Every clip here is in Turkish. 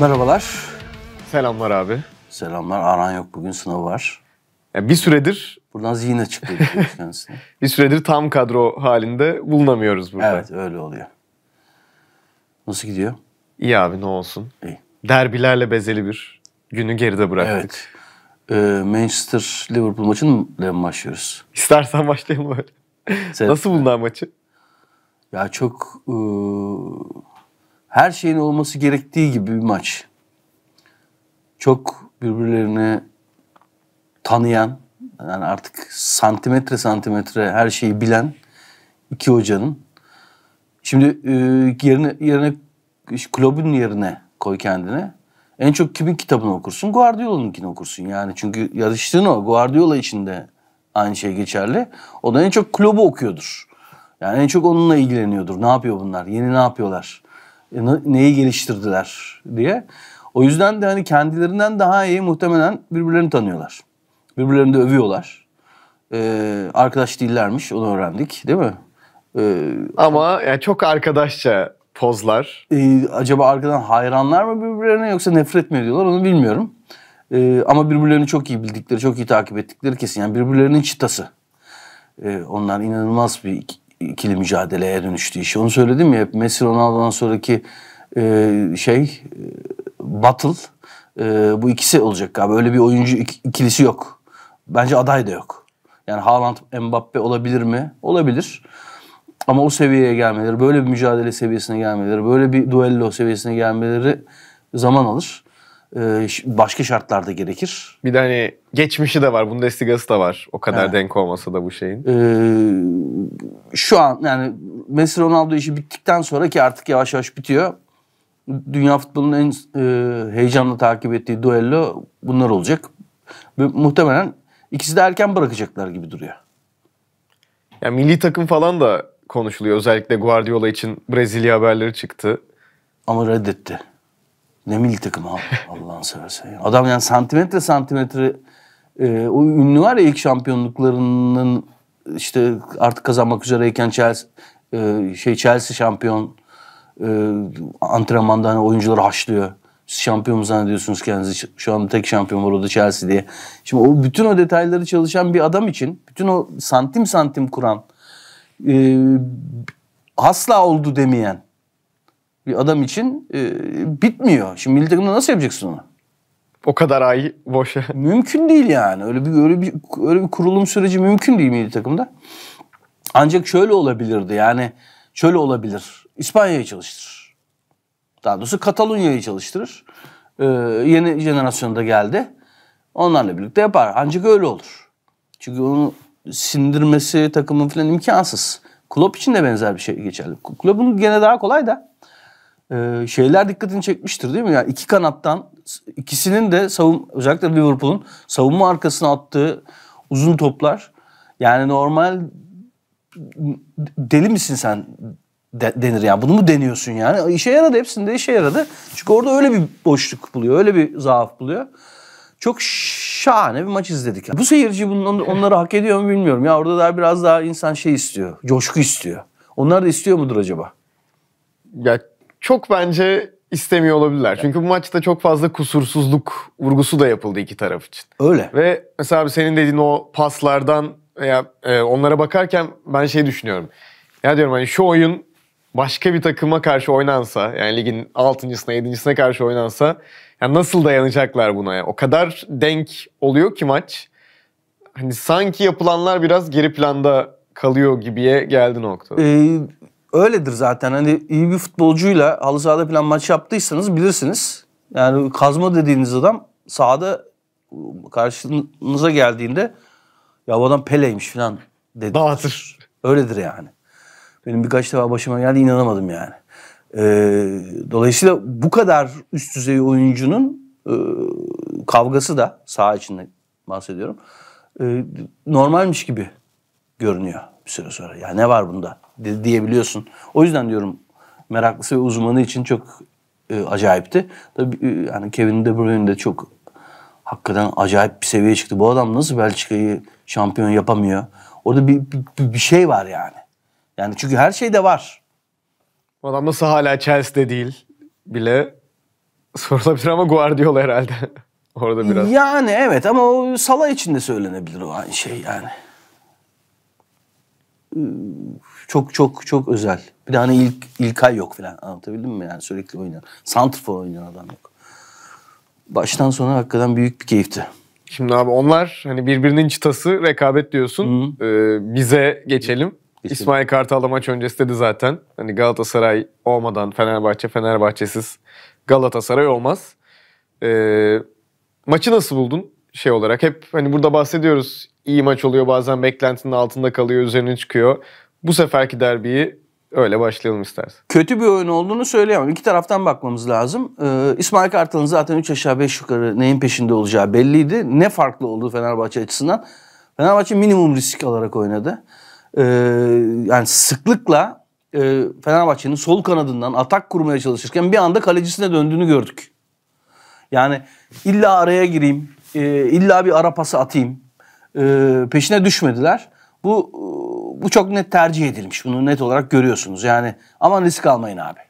Merhabalar. Selamlar abi. Selamlar. Aran yok bugün sınavı var. Ya bir süredir... Buradan zihin açıklığı kendisine. bir süredir tam kadro halinde bulunamıyoruz burada. Evet öyle oluyor. Nasıl gidiyor? İyi abi ne olsun. İyi. Derbilerle bezeli bir günü geride bıraktık. Evet. Ee, Manchester Liverpool maçıyla mı başlıyoruz? İstersen başlayalım öyle. Sen... Nasıl buldun maçı? Ya çok... Iı ıı, her şeyin olması gerektiği gibi bir maç. Çok birbirlerini tanıyan, yani artık santimetre santimetre her şeyi bilen iki hocanın. Şimdi e, yerine, yerine kulübün yerine koy kendine. En çok kimin kitabını okursun? Guardiola'nınkini okursun. Yani çünkü yarıştığın o. Guardiola için de aynı şey geçerli. O da en çok kulübü okuyordur. Yani en çok onunla ilgileniyordur. Ne yapıyor bunlar? Yeni ne yapıyorlar? neyi geliştirdiler diye. O yüzden de hani kendilerinden daha iyi muhtemelen birbirlerini tanıyorlar. Birbirlerini de övüyorlar. Ee, arkadaş değillermiş onu öğrendik değil mi? Ee, Ama yani çok arkadaşça pozlar. E, acaba arkadan hayranlar mı birbirlerine yoksa nefret mi ediyorlar onu bilmiyorum. E, ama birbirlerini çok iyi bildikleri, çok iyi takip ettikleri kesin. Yani birbirlerinin çıtası. E, onlar inanılmaz bir ikili mücadeleye dönüştü iş. Onu söyledim ya hep Messi Ronaldo'dan sonraki e, şey e, battle e, bu ikisi olacak abi. Öyle bir oyuncu ikilisi yok. Bence aday da yok. Yani Haaland Mbappe olabilir mi? Olabilir. Ama o seviyeye gelmeleri, böyle bir mücadele seviyesine gelmeleri, böyle bir duello seviyesine gelmeleri zaman alır. Ee, başka şartlarda gerekir. Bir de hani geçmişi de var, Bundesliga'sı da var. O kadar He. denk olmasa da bu şeyin. Ee, şu an yani Messi Ronaldo işi bittikten sonra ki artık yavaş yavaş bitiyor. Dünya futbolunun en e, heyecanla takip ettiği duello bunlar olacak. Ve muhtemelen ikisi de erken bırakacaklar gibi duruyor. Yani milli takım falan da konuşuluyor. Özellikle Guardiola için Brezilya haberleri çıktı. Ama reddetti. Ne milli takım abi Allah'ın seversen. Ya. Adam yani santimetre santimetre e, o ünlü var ya ilk şampiyonluklarının işte artık kazanmak üzereyken Chelsea e, şey Chelsea şampiyon e, antrenmanda hani oyuncuları haşlıyor. Siz şampiyon mu zannediyorsunuz kendinizi? Şu anda tek şampiyon var o da Chelsea diye. Şimdi o bütün o detayları çalışan bir adam için bütün o santim santim kuran e, asla oldu demeyen bir adam için e, bitmiyor. Şimdi milli takımda nasıl yapacaksın onu? O kadar ay boşa. Mümkün değil yani. Öyle bir öyle bir öyle bir kurulum süreci mümkün değil milli takımda. Ancak şöyle olabilirdi yani şöyle olabilir. İspanya'yı çalıştırır. Daha doğrusu Katalonya'yı çalıştırır. Ee, yeni jenerasyonda geldi. Onlarla birlikte yapar. Ancak öyle olur. Çünkü onu sindirmesi takımın falan imkansız. Klopp için de benzer bir şey geçerli. Klopp'un gene daha kolay da. Ee, şeyler dikkatini çekmiştir değil mi? Yani iki kanattan ikisinin de savun özellikle Liverpool'un savunma arkasına attığı uzun toplar yani normal deli misin sen de, denir yani. Bunu mu deniyorsun yani? E, işe yaradı hepsinde işe yaradı. Çünkü orada öyle bir boşluk buluyor, öyle bir zaaf buluyor. Çok şahane bir maç izledik. Bu seyirci bunun, onları hak ediyor mu bilmiyorum. Ya orada daha biraz daha insan şey istiyor, coşku istiyor. Onlar da istiyor mudur acaba? Ya çok bence istemiyor olabilirler. Evet. Çünkü bu maçta çok fazla kusursuzluk vurgusu da yapıldı iki taraf için. Öyle. Ve mesela abi senin dediğin o paslardan veya e, onlara bakarken ben şey düşünüyorum. Ya diyorum hani şu oyun başka bir takıma karşı oynansa yani ligin 6.sına 7.sine karşı oynansa yani nasıl dayanacaklar buna ya? O kadar denk oluyor ki maç. Hani sanki yapılanlar biraz geri planda kalıyor gibiye geldi nokta. Ee, öyledir zaten. Hani iyi bir futbolcuyla halı sahada falan maç yaptıysanız bilirsiniz. Yani kazma dediğiniz adam sahada karşınıza geldiğinde ya bu adam Pele'ymiş falan dedi. Dağıtır. Öyledir yani. Benim birkaç defa başıma geldi inanamadım yani. Ee, dolayısıyla bu kadar üst düzey oyuncunun e, kavgası da saha içinde bahsediyorum. E, normalmiş gibi görünüyor bir süre sonra. Ya ne var bunda de, diyebiliyorsun. O yüzden diyorum meraklısı ve uzmanı için çok e, acayipti. Tabii e, yani Kevin De Bruyne de çok hakikaten acayip bir seviyeye çıktı. Bu adam nasıl Belçika'yı şampiyon yapamıyor? Orada bir, bir, bir şey var yani. Yani çünkü her şey de var. Bu adam nasıl hala Chelsea'de değil bile sorulabilir ama Guardiola herhalde. Orada biraz. Yani evet ama o sala içinde söylenebilir o aynı şey yani çok çok çok özel. Bir de hani ilk İlkay yok falan anlatabildim mi yani sürekli oynayan. Santrfor oynayan adam yok. Baştan sona hakikaten büyük bir keyifti. Şimdi abi onlar hani birbirinin çıtası rekabet diyorsun. Ee, bize geçelim. geçelim. İsmail Kartal'da da maç öncesi dedi zaten. Hani Galatasaray olmadan Fenerbahçe, Fenerbahçesiz Galatasaray olmaz. Ee, maçı nasıl buldun? şey olarak. Hep hani burada bahsediyoruz. İyi maç oluyor bazen beklentinin altında kalıyor üzerine çıkıyor. Bu seferki derbiyi öyle başlayalım istersen. Kötü bir oyun olduğunu söyleyemem. İki taraftan bakmamız lazım. Ee, İsmail Kartal'ın zaten 3 aşağı 5 yukarı neyin peşinde olacağı belliydi. Ne farklı oldu Fenerbahçe açısından? Fenerbahçe minimum risk alarak oynadı. Ee, yani sıklıkla e, Fenerbahçe'nin sol kanadından atak kurmaya çalışırken bir anda kalecisine döndüğünü gördük. Yani illa araya gireyim, e, illa bir arapası atayım e, peşine düşmediler. Bu bu çok net tercih edilmiş. Bunu net olarak görüyorsunuz. Yani aman risk almayın abi.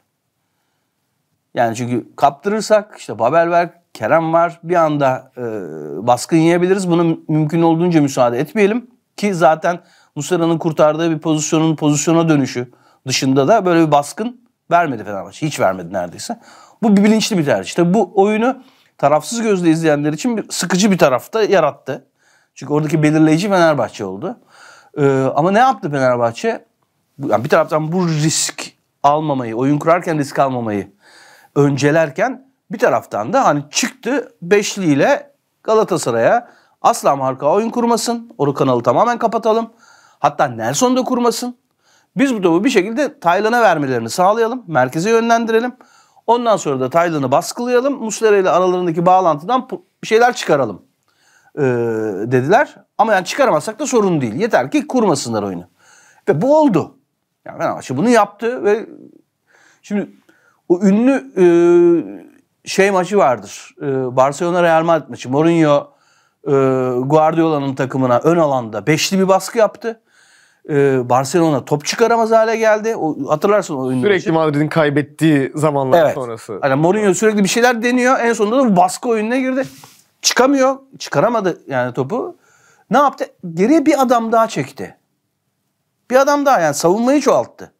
Yani çünkü kaptırırsak işte Babel var, Kerem var. Bir anda e, baskın yiyebiliriz. Bunu mümkün olduğunca müsaade etmeyelim. Ki zaten Muslera'nın kurtardığı bir pozisyonun pozisyona dönüşü dışında da böyle bir baskın vermedi Fenerbahçe. Hiç vermedi neredeyse. Bu bir bilinçli bir tercih. Tabii bu oyunu tarafsız gözle izleyenler için bir, sıkıcı bir tarafta yarattı. Çünkü oradaki belirleyici Fenerbahçe oldu. Ee, ama ne yaptı Fenerbahçe? Yani bir taraftan bu risk almamayı, oyun kurarken risk almamayı öncelerken bir taraftan da hani çıktı beşliyle Galatasaray'a asla marka oyun kurmasın. oru kanalı tamamen kapatalım. Hatta Nelson da kurmasın. Biz bu topu bir şekilde Taylan'a vermelerini sağlayalım. Merkeze yönlendirelim. Ondan sonra da Taylan'ı baskılayalım. Muslera ile aralarındaki bağlantıdan bir şeyler çıkaralım e, dediler. Ama yani çıkaramazsak da sorun değil. Yeter ki kurmasınlar oyunu. Ve bu oldu. Yani Fenerbahçe bunu yaptı ve şimdi o ünlü e, şey maçı vardır. E, Barcelona Real Madrid maçı. Mourinho e, Guardiola'nın takımına ön alanda beşli bir baskı yaptı. Ee, Barcelona top çıkaramaz hale geldi. O, hatırlarsın o oyunu. Sürekli Madrid'in kaybettiği zamanlar evet. sonrası. Hani Mourinho sürekli bir şeyler deniyor. En sonunda da baskı oyununa girdi. Çıkamıyor. Çıkaramadı yani topu. Ne yaptı? Geriye bir adam daha çekti. Bir adam daha yani savunmayı çoğalttı.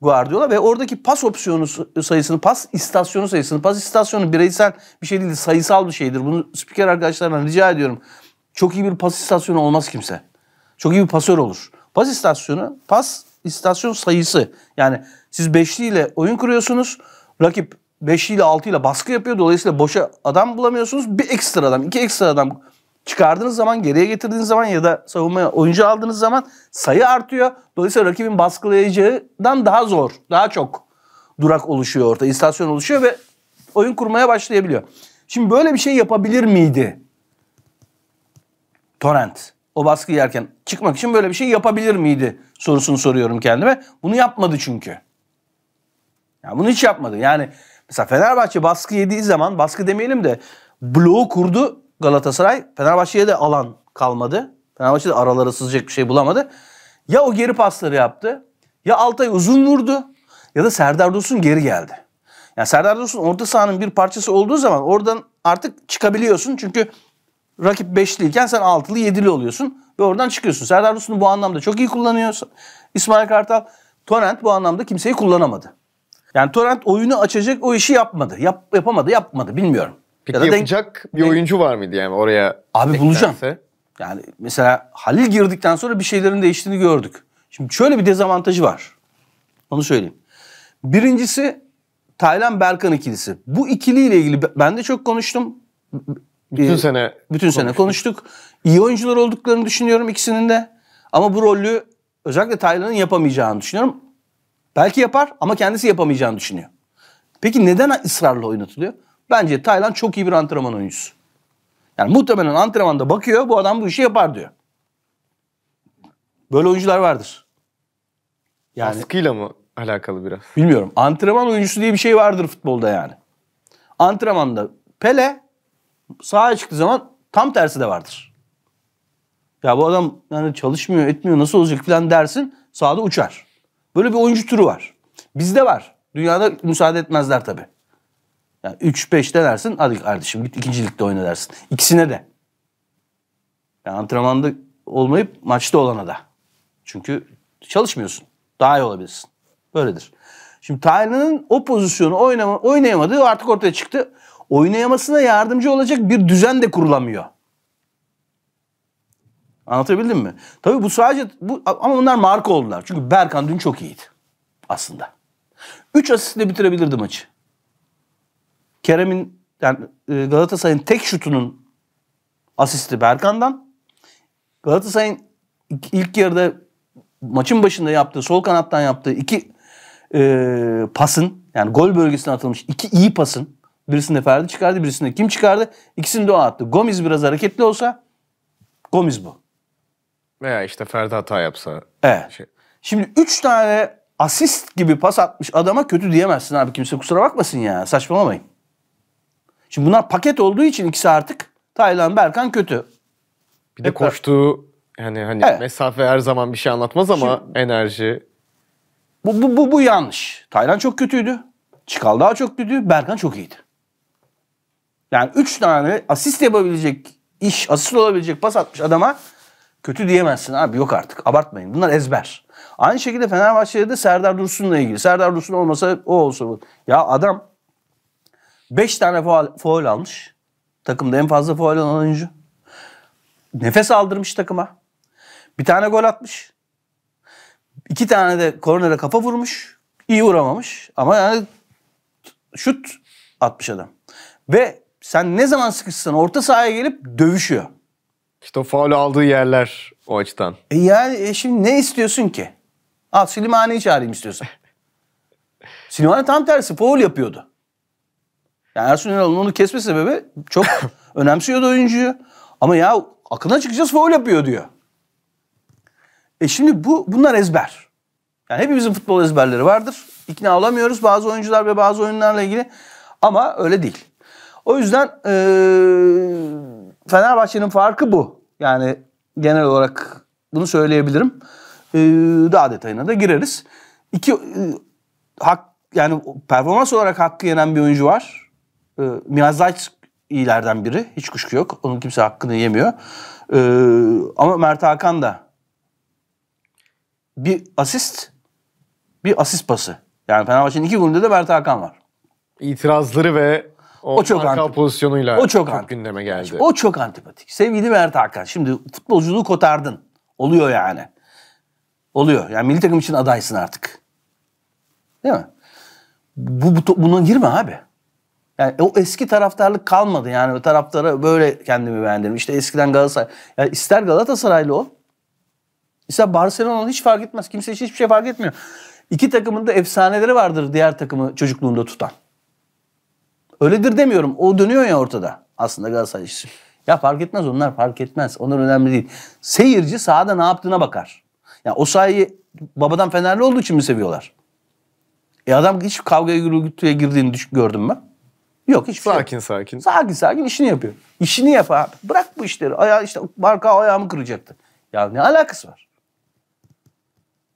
Guardiola ve oradaki pas opsiyonu sayısını, pas istasyonu sayısını, pas istasyonu bireysel bir şey değil sayısal bir şeydir. Bunu spiker arkadaşlarına rica ediyorum. Çok iyi bir pas istasyonu olmaz kimse. Çok iyi bir pasör olur. Pas istasyonu pas istasyon sayısı. Yani siz beşliyle oyun kuruyorsunuz. Rakip beşliyle ile baskı yapıyor. Dolayısıyla boşa adam bulamıyorsunuz. Bir ekstra adam, iki ekstra adam çıkardığınız zaman, geriye getirdiğiniz zaman ya da savunmaya oyuncu aldığınız zaman sayı artıyor. Dolayısıyla rakibin baskılayacağından daha zor, daha çok durak oluşuyor orada, istasyon oluşuyor ve oyun kurmaya başlayabiliyor. Şimdi böyle bir şey yapabilir miydi? Torrent o baskı yerken çıkmak için böyle bir şey yapabilir miydi sorusunu soruyorum kendime. Bunu yapmadı çünkü. Yani bunu hiç yapmadı. Yani mesela Fenerbahçe baskı yediği zaman baskı demeyelim de bloğu kurdu Galatasaray. Fenerbahçe'ye de alan kalmadı. Fenerbahçe de aralara sızacak bir şey bulamadı. Ya o geri pasları yaptı ya Altay uzun vurdu ya da Serdar Dursun geri geldi. Yani Serdar Dursun orta sahanın bir parçası olduğu zaman oradan artık çıkabiliyorsun. Çünkü rakip 5'liyken sen 6'lı 7'li oluyorsun ve oradan çıkıyorsun. Serdar Rus'unu bu anlamda çok iyi kullanıyor İsmail Kartal. Torrent bu anlamda kimseyi kullanamadı. Yani Torrent oyunu açacak o işi yapmadı. Yap, yapamadı, yapmadı bilmiyorum. Peki ya da yapacak denk, bir oyuncu var mıydı yani oraya? Abi bulacağım. Yani mesela Halil girdikten sonra bir şeylerin değiştiğini gördük. Şimdi şöyle bir dezavantajı var. Onu söyleyeyim. Birincisi Taylan Berkan ikilisi. Bu ikiliyle ilgili ben de çok konuştum. Bütün ee, sene bütün sene konuştuk. İyi oyuncular olduklarını düşünüyorum ikisinin de. Ama bu rolü özellikle Taylan'ın yapamayacağını düşünüyorum. Belki yapar ama kendisi yapamayacağını düşünüyor. Peki neden ısrarla oynatılıyor? Bence Taylan çok iyi bir antrenman oyuncusu. Yani muhtemelen antrenmanda bakıyor bu adam bu işi yapar diyor. Böyle oyuncular vardır. Yani Baskıyla mı alakalı biraz? Bilmiyorum. Antrenman oyuncusu diye bir şey vardır futbolda yani. Antrenmanda Pele Sağa çıktığı zaman tam tersi de vardır. Ya bu adam yani çalışmıyor, etmiyor, nasıl olacak falan dersin. Sahada uçar. Böyle bir oyuncu türü var. Bizde var. Dünyada müsaade etmezler tabii. Yani 3-5'te dersin hadi kardeşim git ikincilikte oyna dersin. İkisine de. Yani antrenmanda olmayıp maçta olana da. Çünkü çalışmıyorsun. Daha iyi olabilirsin. Böyledir. Şimdi Taylan'ın o pozisyonu oynama, oynayamadığı artık ortaya çıktı oynayamasına yardımcı olacak bir düzen de kurulamıyor. Anlatabildim mi? Tabii bu sadece bu ama bunlar marka oldular. Çünkü Berkan dün çok iyiydi aslında. 3 asistle bitirebilirdi maçı. Kerem'in yani e, Galatasaray'ın tek şutunun asisti Berkan'dan. Galatasaray'ın ilk yarıda maçın başında yaptığı sol kanattan yaptığı iki e, pasın yani gol bölgesine atılmış iki iyi pasın Birisinde Ferdi çıkardı, birisinde kim çıkardı? İkisini de o attı. Gomez biraz hareketli olsa Gomez bu. Veya işte Ferdi hata yapsa. Evet. Şey. Şimdi üç tane asist gibi pas atmış adama kötü diyemezsin abi. Kimse kusura bakmasın ya. Saçmalamayın. Şimdi bunlar paket olduğu için ikisi artık Taylan Berkan kötü. Bir de Hep koştuğu yani hani evet. mesafe her zaman bir şey anlatmaz ama Şimdi, enerji. Bu, bu, bu, bu yanlış. Taylan çok kötüydü. Çıkal daha çok kötü. Berkan çok iyiydi. Yani 3 tane asist yapabilecek iş, asist olabilecek pas atmış adama kötü diyemezsin abi yok artık abartmayın. Bunlar ezber. Aynı şekilde Fenerbahçe'de de Serdar Dursun'la ilgili. Serdar Dursun olmasa o olsa bu. Ya adam 5 tane faul, faul almış. Takımda en fazla faul alan oyuncu. Nefes aldırmış takıma. Bir tane gol atmış. İki tane de kornere kafa vurmuş. İyi vuramamış ama yani şut atmış adam. Ve sen ne zaman sıkışsan orta sahaya gelip dövüşüyor. İşte o faul aldığı yerler o açıdan. E yani e şimdi ne istiyorsun ki? Al Silimani'yi çağırayım istiyorsan. Silimani tam tersi faul yapıyordu. Yani Ersun Yanal'ın onu kesme sebebi çok önemsiyordu oyuncuyu. Ama ya akına çıkacağız faul yapıyor diyor. E şimdi bu bunlar ezber. Yani hepimizin futbol ezberleri vardır. İkna olamıyoruz bazı oyuncular ve bazı oyunlarla ilgili. Ama öyle değil. O yüzden e, Fenerbahçe'nin farkı bu. Yani genel olarak bunu söyleyebilirim. E, daha detayına da gireriz. İki e, hak yani performans olarak hakkı yenen bir oyuncu var. E, Miyazayt iyilerden biri. Hiç kuşku yok. Onun kimse hakkını yemiyor. E, ama Mert Hakan da bir asist, bir asist pası. Yani Fenerbahçe'nin iki golünde de Mert Hakan var. İtirazları ve o, o çok antipatik. pozisyonuyla o çok, çok antipatik. gündeme geldi. O çok antipatik. Sevgili Mert Hakan şimdi futbolculuğu kotardın. Oluyor yani. Oluyor. Yani milli takım için adaysın artık. Değil mi? Bu, bu buna girme abi. Yani o eski taraftarlık kalmadı. Yani o taraftara böyle kendimi beğendim. İşte eskiden Galatasaray. Yani ister Galatasaraylı ol. İster Barcelona hiç fark etmez. Kimse için hiçbir şey fark etmiyor. İki takımın da efsaneleri vardır diğer takımı çocukluğunda tutan. Öyledir demiyorum. O dönüyor ya ortada. Aslında Galatasaray için. Ya fark etmez onlar fark etmez. Onlar önemli değil. Seyirci sahada ne yaptığına bakar. Ya o sahiyi babadan Fenerli olduğu için mi seviyorlar? E adam hiç kavgaya gürültüye girdiğini düş- gördüm ben. Yok hiç şey sakin şey sakin. Sakin sakin işini yapıyor. İşini yap abi. Bırak bu işleri. Ayağı işte marka ayağımı kıracaktı. Ya ne alakası var?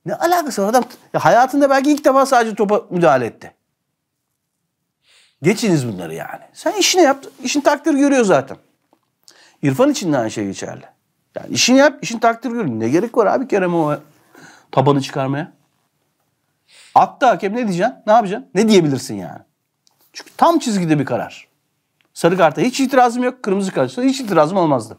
Ne alakası var adam? Ya hayatında belki ilk defa sadece topa müdahale etti. Geçiniz bunları yani. Sen işini yap, işin takdir görüyor zaten. İrfan için de aynı şey geçerli. Yani işini yap, işin takdir görüyor. Ne gerek var abi Kerem o tabanı çıkarmaya? Attı hakem ne diyeceksin? Ne yapacaksın? Ne diyebilirsin yani? Çünkü tam çizgide bir karar. Sarı karta hiç itirazım yok. Kırmızı karta hiç itirazım olmazdı.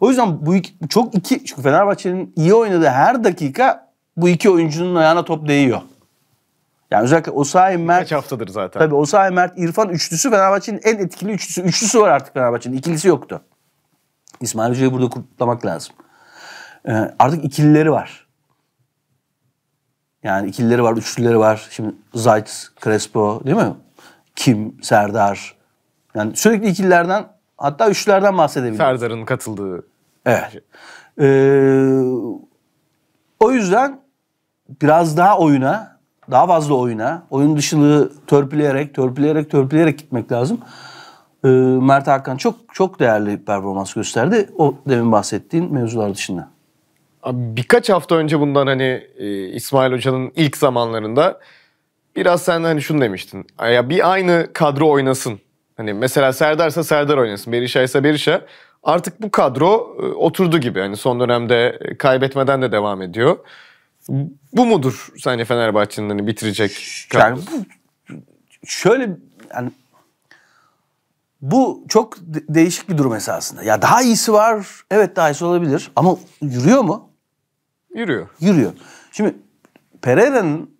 O yüzden bu iki, çok iki... Çünkü Fenerbahçe'nin iyi oynadığı her dakika bu iki oyuncunun ayağına top değiyor. Yani özellikle Osayi Mert... Kaç haftadır zaten. Tabii Osayi Mert, İrfan üçlüsü Fenerbahçe'nin en etkili üçlüsü. Üçlüsü var artık Fenerbahçe'nin. İkilisi yoktu. İsmail Hoca'yı burada kutlamak lazım. Ee, artık ikilileri var. Yani ikilileri var, üçlüleri var. Şimdi Zayt, Crespo değil mi? Kim, Serdar. Yani sürekli ikililerden hatta üçlülerden bahsedebilirim. Serdar'ın katıldığı. Evet. Şey. Ee, o yüzden biraz daha oyuna daha fazla oyuna, oyun dışılığı törpüleyerek, törpüleyerek, törpüleyerek gitmek lazım. Ee, Mert Hakan çok çok değerli performans gösterdi. O demin bahsettiğin mevzular dışında. Abi birkaç hafta önce bundan hani e, İsmail Hoca'nın ilk zamanlarında biraz sen hani şunu demiştin. Ya bir aynı kadro oynasın. Hani mesela Serdar'sa Serdar oynasın, Berisha ise Berisha. Artık bu kadro e, oturdu gibi. Hani son dönemde kaybetmeden de devam ediyor. Bu mudur sence Fenerbahçe'nin hani bitirecek? Yani bu şöyle yani bu çok değişik bir durum esasında. Ya daha iyisi var. Evet daha iyisi olabilir. Ama yürüyor mu? Yürüyor. Yürüyor. Şimdi Pereira'nın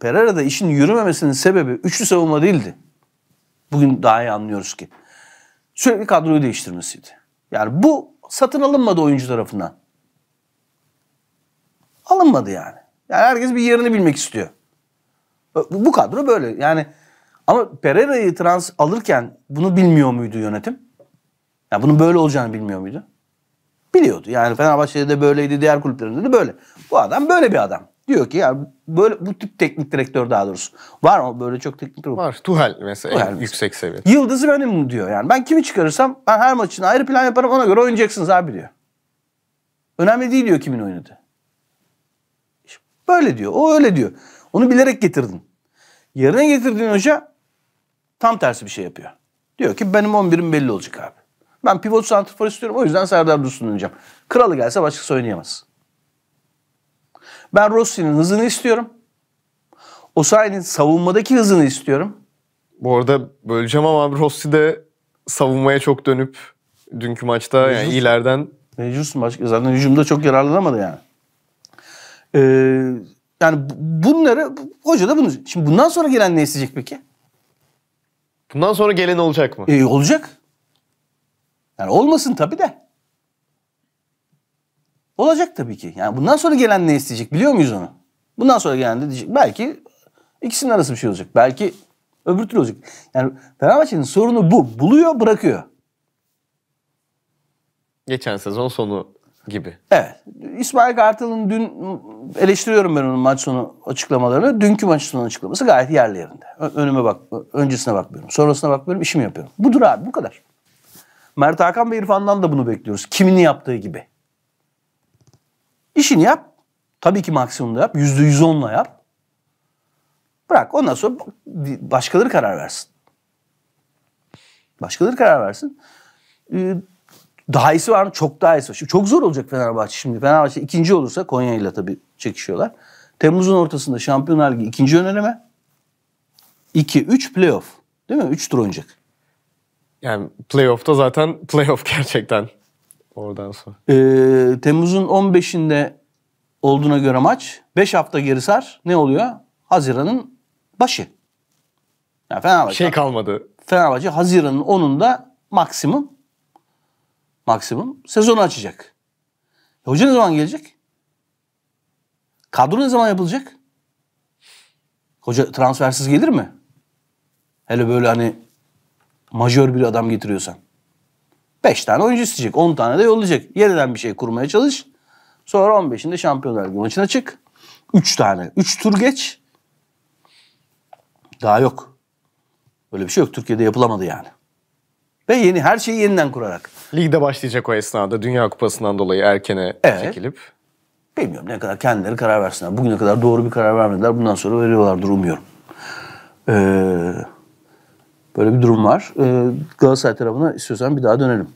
Pereira'da işin yürümemesinin sebebi üçlü savunma değildi. Bugün daha iyi anlıyoruz ki. Sürekli kadroyu değiştirmesiydi. Yani bu satın alınmadı oyuncu tarafından. Alınmadı yani. Yani herkes bir yerini bilmek istiyor. Bu kadro böyle. Yani ama Pereira'yı trans alırken bunu bilmiyor muydu yönetim? Ya yani bunun böyle olacağını bilmiyor muydu? Biliyordu. Yani Fenerbahçe'de de böyleydi, diğer kulüplerinde de böyle. Bu adam böyle bir adam. Diyor ki yani böyle bu tip teknik direktör daha doğrusu. Var mı böyle çok teknik direktör? Var. Tuhal mesela Tuhal mesela. yüksek seviye. Yıldızı benim diyor yani. Ben kimi çıkarırsam ben her maç için ayrı plan yaparım ona göre oynayacaksınız abi diyor. Önemli değil diyor kimin oynadı. Böyle diyor. O öyle diyor. Onu bilerek getirdin. Yarına getirdiğin hoca tam tersi bir şey yapıyor. Diyor ki benim 11'im belli olacak abi. Ben pivot santrfor istiyorum o yüzden Serdar Dursun oynayacağım. Kralı gelse başkası oynayamaz. Ben Rossi'nin hızını istiyorum. Osayi'nin savunmadaki hızını istiyorum. Bu arada böleceğim ama abi Rossi de savunmaya çok dönüp dünkü maçta Mecnus, yani ileriden... Mecnus'un başka zaten hücumda çok yararlanamadı yani. Ee, yani bunları hoca da bunu... Şimdi bundan sonra gelen ne isteyecek peki? Bundan sonra gelen olacak mı? E, olacak. Yani olmasın tabi de. Olacak tabii ki. Yani bundan sonra gelen ne isteyecek biliyor muyuz onu? Bundan sonra gelen de diyecek. Belki ikisinin arası bir şey olacak. Belki öbür türlü olacak. Yani Fenerbahçe'nin sorunu bu. Buluyor bırakıyor. Geçen sezon sonu gibi. Evet. İsmail Kartal'ın dün eleştiriyorum ben onun maç sonu açıklamalarını. Dünkü maç sonu açıklaması gayet yerli yerinde. Önüme bak, öncesine bakmıyorum, sonrasına bakmıyorum, işimi yapıyorum. Budur abi, bu kadar. Mert Hakan ve İrfan'dan da bunu bekliyoruz. Kimini yaptığı gibi. İşini yap. Tabii ki maksimumda yap. Yüzde yüz onla yap. Bırak. Ondan sonra başkaları karar versin. Başkaları karar versin. Ee, daha iyisi var mı? Çok daha iyisi var. Şimdi çok zor olacak Fenerbahçe şimdi. Fenerbahçe ikinci olursa Konya ile tabii çekişiyorlar. Temmuz'un ortasında Şampiyonlar Ligi ikinci önleme. 2-3 playoff. Değil mi? 3 tur oynayacak. Yani playoff'ta zaten playoff gerçekten oradan sonra. Ee, Temmuz'un 15'inde olduğuna göre maç 5 hafta geri sar ne oluyor? Haziran'ın başı. Yani Fenerbahçe. Şey kalmadı. Fenerbahçe Haziran'ın 10'unda maksimum maksimum sezonu açacak. E hoca ne zaman gelecek? Kadro ne zaman yapılacak? Hoca transfersiz gelir mi? Hele böyle hani majör bir adam getiriyorsan. Beş tane oyuncu isteyecek. on tane de yollayacak. Yeniden bir şey kurmaya çalış. Sonra 15'inde Şampiyonlar Ligi maçına çık. Üç tane. Üç tur geç. Daha yok. Böyle bir şey yok. Türkiye'de yapılamadı yani. Ve yeni her şeyi yeniden kurarak. Ligde başlayacak o esnada Dünya Kupası'ndan dolayı erkene evet. çekilip. Bilmiyorum ne kadar kendileri karar versinler. Bugüne kadar doğru bir karar vermediler. Bundan sonra veriyorlardır umuyorum. Ee, böyle bir durum var. Ee, Galatasaray tarafına istiyorsan bir daha dönelim.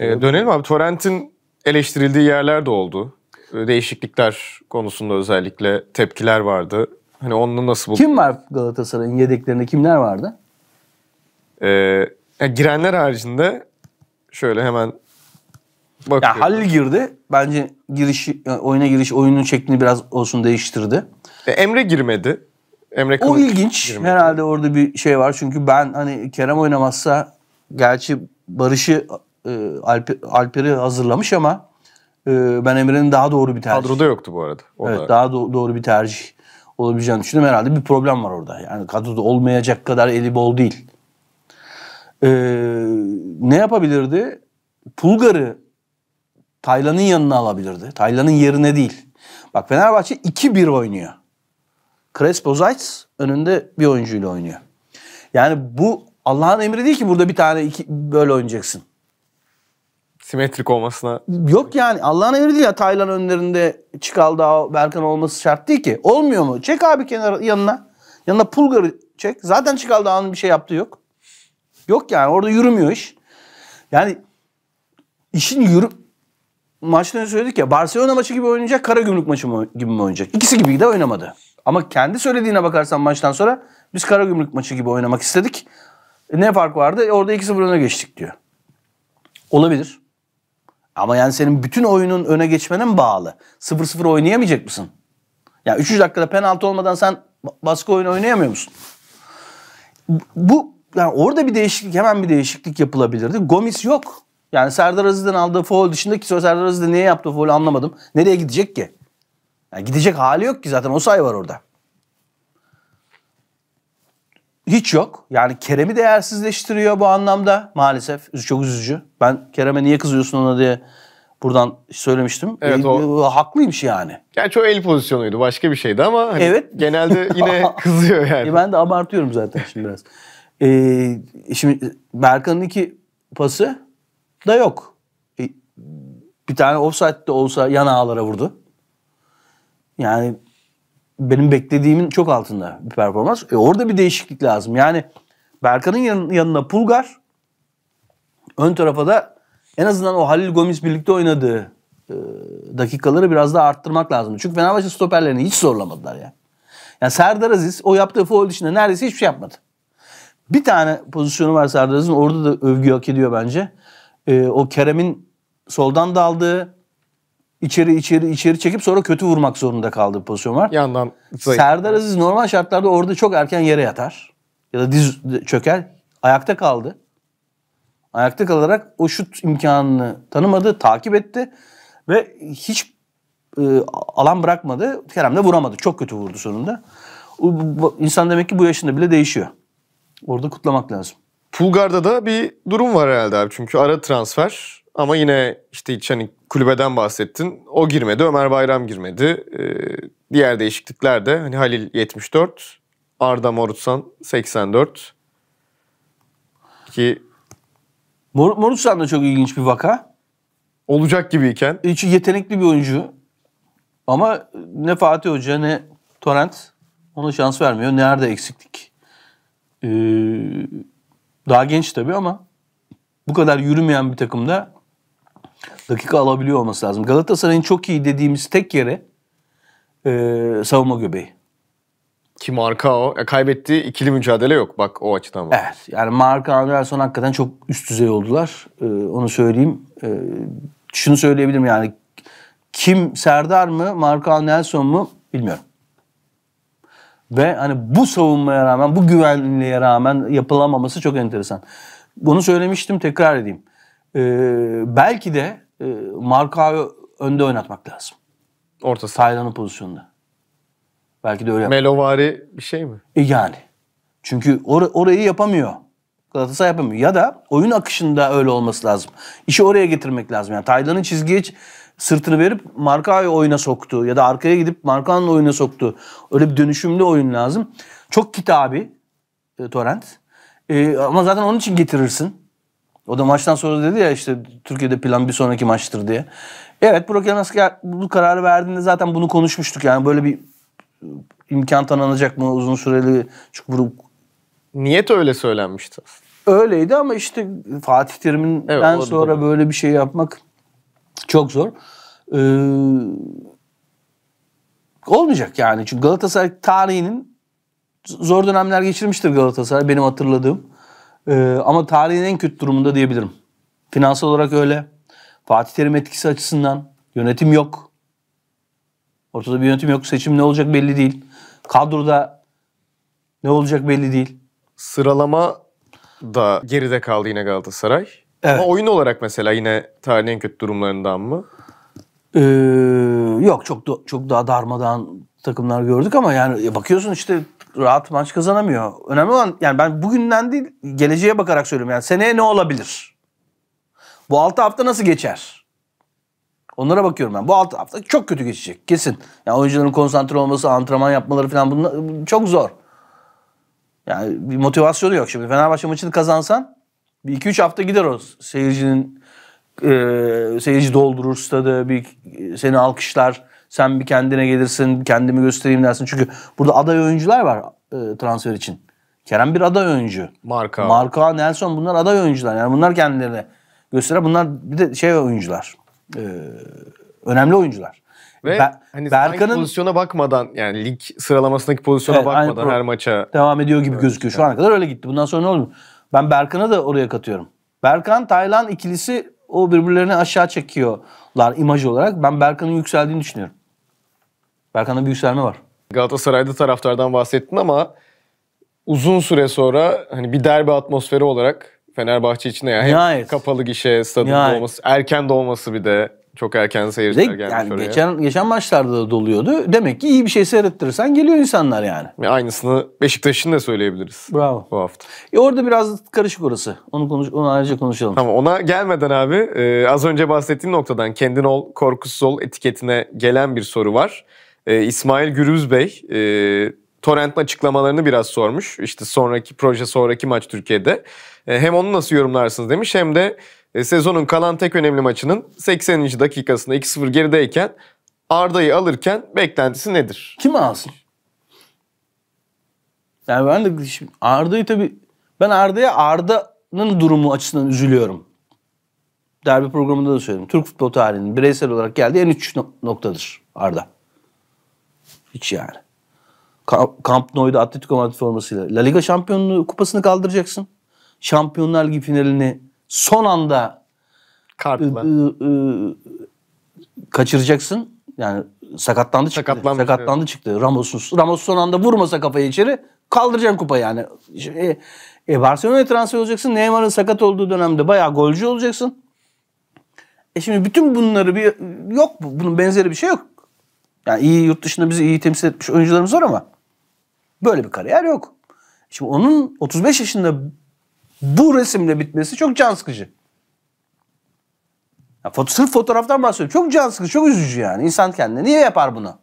Ee, dönelim abi. Torrent'in eleştirildiği yerler de oldu. Değişiklikler konusunda özellikle tepkiler vardı. Hani onu nasıl buldun? Kim var Galatasaray'ın yedeklerinde kimler vardı? Ee, ya girenler haricinde şöyle hemen bakıyorum. Ya Halil girdi. Bence girişi yani oyuna giriş oyunun şeklini biraz olsun değiştirdi. E, Emre girmedi. Emre o ilginç. Girmedi. Herhalde orada bir şey var. Çünkü ben hani Kerem oynamazsa gerçi Barış'ı e, Alp, Alper'i hazırlamış ama e, ben Emre'nin daha doğru bir tercih. Kadroda yoktu bu arada. O evet, da. daha do- doğru bir tercih olabileceğini düşünüyorum. Herhalde bir problem var orada. Yani kadroda olmayacak kadar eli bol değil e, ne yapabilirdi? Pulgar'ı Taylan'ın yanına alabilirdi. Taylan'ın yerine değil. Bak Fenerbahçe 2-1 oynuyor. Crespo Zayt's önünde bir oyuncuyla oynuyor. Yani bu Allah'ın emri değil ki burada bir tane iki, böyle oynayacaksın. Simetrik olmasına. Yok yani Allah'ın emri değil ya Taylan önlerinde Çıkaldağ, Berkan olması şart değil ki. Olmuyor mu? Çek abi kenara yanına. Yanına Pulgar'ı çek. Zaten Çıkaldağ'ın bir şey yaptığı yok. Yok yani orada yürümüyor iş. Yani işin yürü... maçtan söyledik ya Barcelona maçı gibi oynayacak, kara Karagümrük maçı gibi mi oynayacak? İkisi gibi de oynamadı. Ama kendi söylediğine bakarsan maçtan sonra biz kara Karagümrük maçı gibi oynamak istedik. E ne fark vardı? E orada 2-0 öne geçtik diyor. Olabilir. Ama yani senin bütün oyunun öne geçmenin bağlı? 0-0 oynayamayacak mısın? Ya yani 3. dakikada penaltı olmadan sen baskı oyunu oynayamıyor musun? Bu yani orada bir değişiklik hemen bir değişiklik yapılabilirdi. Gomis yok. Yani Serdar Aziz'den aldığı foul dışındaki soru Serdar Aziz'de niye yaptı foul anlamadım. Nereye gidecek ki? Yani gidecek hali yok ki zaten o say var orada. Hiç yok. Yani Kerem'i değersizleştiriyor bu anlamda maalesef. Çok üzücü. Ben Kerem'e niye kızıyorsun ona diye buradan söylemiştim. Evet, e, Haklıymış yani. Gerçi o el pozisyonuydu. Başka bir şeydi ama hani evet. genelde yine kızıyor yani. e ben de abartıyorum zaten şimdi biraz. Ee, şimdi Berkan'ın iki pası da yok. Ee, bir tane offside de olsa yan ağlara vurdu. Yani benim beklediğimin çok altında bir performans. E orada bir değişiklik lazım. Yani Berkan'ın yan, yanına Pulgar, ön tarafa da en azından o Halil Gomis birlikte oynadığı e, dakikaları biraz daha arttırmak lazım. Çünkü Fenerbahçe stoperlerini hiç zorlamadılar yani. Yani Serdar Aziz o yaptığı foul dışında neredeyse hiçbir şey yapmadı. Bir tane pozisyonu var Serdar Orada da övgü hak ediyor bence. Ee, o Kerem'in soldan daldığı içeri içeri içeri çekip sonra kötü vurmak zorunda kaldığı pozisyon var. Yandan zayıf. Serdar Aziz normal şartlarda orada çok erken yere yatar. Ya da diz çöker. Ayakta kaldı. Ayakta kalarak o şut imkanını tanımadı, takip etti ve hiç e, alan bırakmadı. Kerem de vuramadı. Çok kötü vurdu sonunda. İnsan demek ki bu yaşında bile değişiyor. Orada kutlamak lazım. Pulgar'da da bir durum var herhalde abi. Çünkü ara transfer ama yine işte hiç hani kulübeden bahsettin. O girmedi, Ömer Bayram girmedi. Ee, diğer değişiklikler de hani Halil 74, Arda Morutsan 84. Ki Mor Morutsan da çok ilginç bir vaka. Olacak gibiyken. E, hiç yetenekli bir oyuncu. Ama ne Fatih Hoca ne Torrent ona şans vermiyor. Nerede eksiklik? Ee, daha genç tabii ama bu kadar yürümeyen bir takımda dakika alabiliyor olması lazım. Galatasaray'ın çok iyi dediğimiz tek yere e, savunma göbeği. Ki Marka o. E, kaybettiği ikili mücadele yok bak o açıdan. Bak. Evet yani Marka Anderson hakikaten çok üst düzey oldular. E, onu söyleyeyim. E, şunu söyleyebilirim yani kim Serdar mı Marka Anderson mu bilmiyorum. Ve hani bu savunmaya rağmen, bu güvenliğe rağmen yapılamaması çok enteresan. Bunu söylemiştim, tekrar edeyim. Ee, belki de e, Markao'yu önde oynatmak lazım. Orta Taylan'ın pozisyonunda. Belki de öyle yapmak. Melovari bir şey mi? E yani. Çünkü or- orayı yapamıyor. Galatasaray yapamıyor. Ya da oyun akışında öyle olması lazım. İşi oraya getirmek lazım. Yani Taylan'ın çizgiye sırtını verip Marka'yı oyuna soktu ya da arkaya gidip markanın oyuna soktu. Öyle bir dönüşümlü oyun lazım. Çok kitabi e, Torrent. E, ama zaten onun için getirirsin. O da maçtan sonra dedi ya işte Türkiye'de plan bir sonraki maçtır diye. Evet Burak Yanasker bu kararı verdiğinde zaten bunu konuşmuştuk. Yani böyle bir e, imkan tanınacak mı uzun süreli çünkü bu Niyet öyle söylenmişti. Öyleydi ama işte Fatih Terim'den evet, sonra böyle bir şey yapmak çok zor. Ee, olmayacak yani. Çünkü Galatasaray tarihinin zor dönemler geçirmiştir Galatasaray benim hatırladığım. Ee, ama tarihin en kötü durumunda diyebilirim. Finansal olarak öyle. Fatih Terim etkisi açısından yönetim yok. Ortada bir yönetim yok. Seçim ne olacak belli değil. Kadroda ne olacak belli değil. Sıralama da geride kaldı yine Galatasaray. Evet. Ama oyun olarak mesela yine tarihin en kötü durumlarından mı? Ee, yok çok çok daha darmadan takımlar gördük ama yani e, bakıyorsun işte rahat maç kazanamıyor. Önemli olan yani ben bugünden değil geleceğe bakarak söylüyorum yani seneye ne olabilir? Bu 6 hafta nasıl geçer? Onlara bakıyorum ben. Bu 6 hafta çok kötü geçecek kesin. Yani oyuncuların konsantre olması, antrenman yapmaları falan bunlar çok zor. Yani bir motivasyonu yok şimdi. Fenerbahçe maçını kazansan bir iki üç hafta gider o seyircinin e, seyirci doldurur stadı bir seni alkışlar sen bir kendine gelirsin kendimi göstereyim dersin çünkü burada aday oyuncular var e, transfer için. Kerem bir aday oyuncu. Marka. Marka, Nelson bunlar aday oyuncular. Yani bunlar kendilerini gösterir. Bunlar bir de şey oyuncular. E, önemli oyuncular. Ve Ber- hani Berkan'ın pozisyona bakmadan yani lig sıralamasındaki pozisyona evet, bakmadan her maça devam ediyor gibi gözüküyor. Şu ana kadar öyle gitti. Bundan sonra ne olur? Ben Berkan'ı da oraya katıyorum. Berkan Taylan ikilisi o birbirlerini aşağı çekiyorlar imaj olarak. Ben Berkan'ın yükseldiğini düşünüyorum. Berkan'da bir yükselme var. Galatasaray'da taraftardan bahsettin ama uzun süre sonra hani bir derbi atmosferi olarak Fenerbahçe için de yani Nihayet. kapalı gişe stadında olması, erken doğması bir de çok erken seyirciler de, gelmiş yani oraya. Geçen, geçen maçlarda da doluyordu. Demek ki iyi bir şey seyrettirirsen geliyor insanlar yani. Ve aynısını Beşiktaş'ın da söyleyebiliriz. Bravo. Bu hafta. E orada biraz karışık orası. Onu, konuş, onu ayrıca konuşalım. Tamam ona gelmeden abi e, az önce bahsettiğim noktadan kendin ol korkusuz ol etiketine gelen bir soru var. E, İsmail Gürüz Bey e, Torrent'in açıklamalarını biraz sormuş. İşte sonraki proje sonraki maç Türkiye'de. E, hem onu nasıl yorumlarsınız demiş hem de e, sezonun kalan tek önemli maçının 80. dakikasında 2-0 gerideyken Arda'yı alırken beklentisi nedir? Kim alsın? Yani ben de şimdi Arda'yı tabii ben Arda'ya Arda'nın durumu açısından üzülüyorum. Derbi programında da söyledim. Türk futbol tarihinin bireysel olarak geldiği en üç noktadır Arda. Hiç yani. Camp Nou'da Atletico Madrid formasıyla La Liga şampiyonluğu kupasını kaldıracaksın. Şampiyonlar Ligi finalini son anda kartla ı, ı, ı, kaçıracaksın. Yani sakatlandı çıktı. Sakatlandı, sakatlandı çıktı. Ramos'un Ramos son anda vurmasa kafayı içeri kaldıracaksın kupa yani. E, e Barcelona'ya transfer olacaksın. Neymar'ın sakat olduğu dönemde bayağı golcü olacaksın. E şimdi bütün bunları bir yok Bunun benzeri bir şey yok. Yani iyi yurt dışında bizi iyi temsil etmiş oyuncularımız var ama Böyle bir kariyer yok. Şimdi onun 35 yaşında bu resimle bitmesi çok can sıkıcı. Ya foto, sırf fotoğraftan bahsediyorum. Çok can sıkıcı, çok üzücü yani. İnsan kendine niye yapar bunu?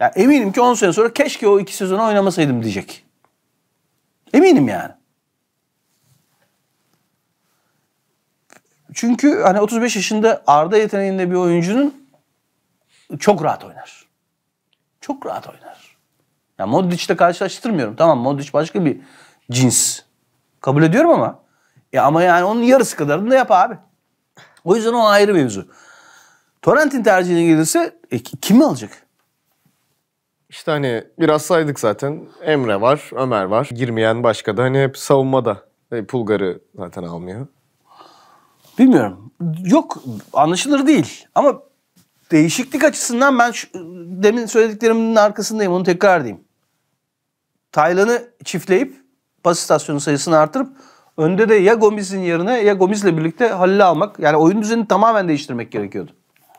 Ya eminim ki 10 sene sonra keşke o iki sezonu oynamasaydım diyecek. Eminim yani. Çünkü hani 35 yaşında Arda yeteneğinde bir oyuncunun çok rahat oynar. Çok rahat oynar. Ya Modric'le karşılaştırmıyorum. Tamam Modric başka bir cins. Kabul ediyorum ama. Ya ama yani onun yarısı kadarını da yap abi. O yüzden o ayrı mevzu. Torrent'in tercihine gelirse e, kimi alacak? İşte hani biraz saydık zaten. Emre var, Ömer var. Girmeyen başka da hani hep savunmada. E, Pulgar'ı zaten almıyor. Bilmiyorum. Yok anlaşılır değil. Ama değişiklik açısından ben şu, demin söylediklerimin arkasındayım onu tekrar edeyim. Taylan'ı çiftleyip pas istasyonu sayısını artırıp önde de ya Gomez'in yerine ya Gomez'le birlikte Halil'i almak yani oyun düzenini tamamen değiştirmek gerekiyordu.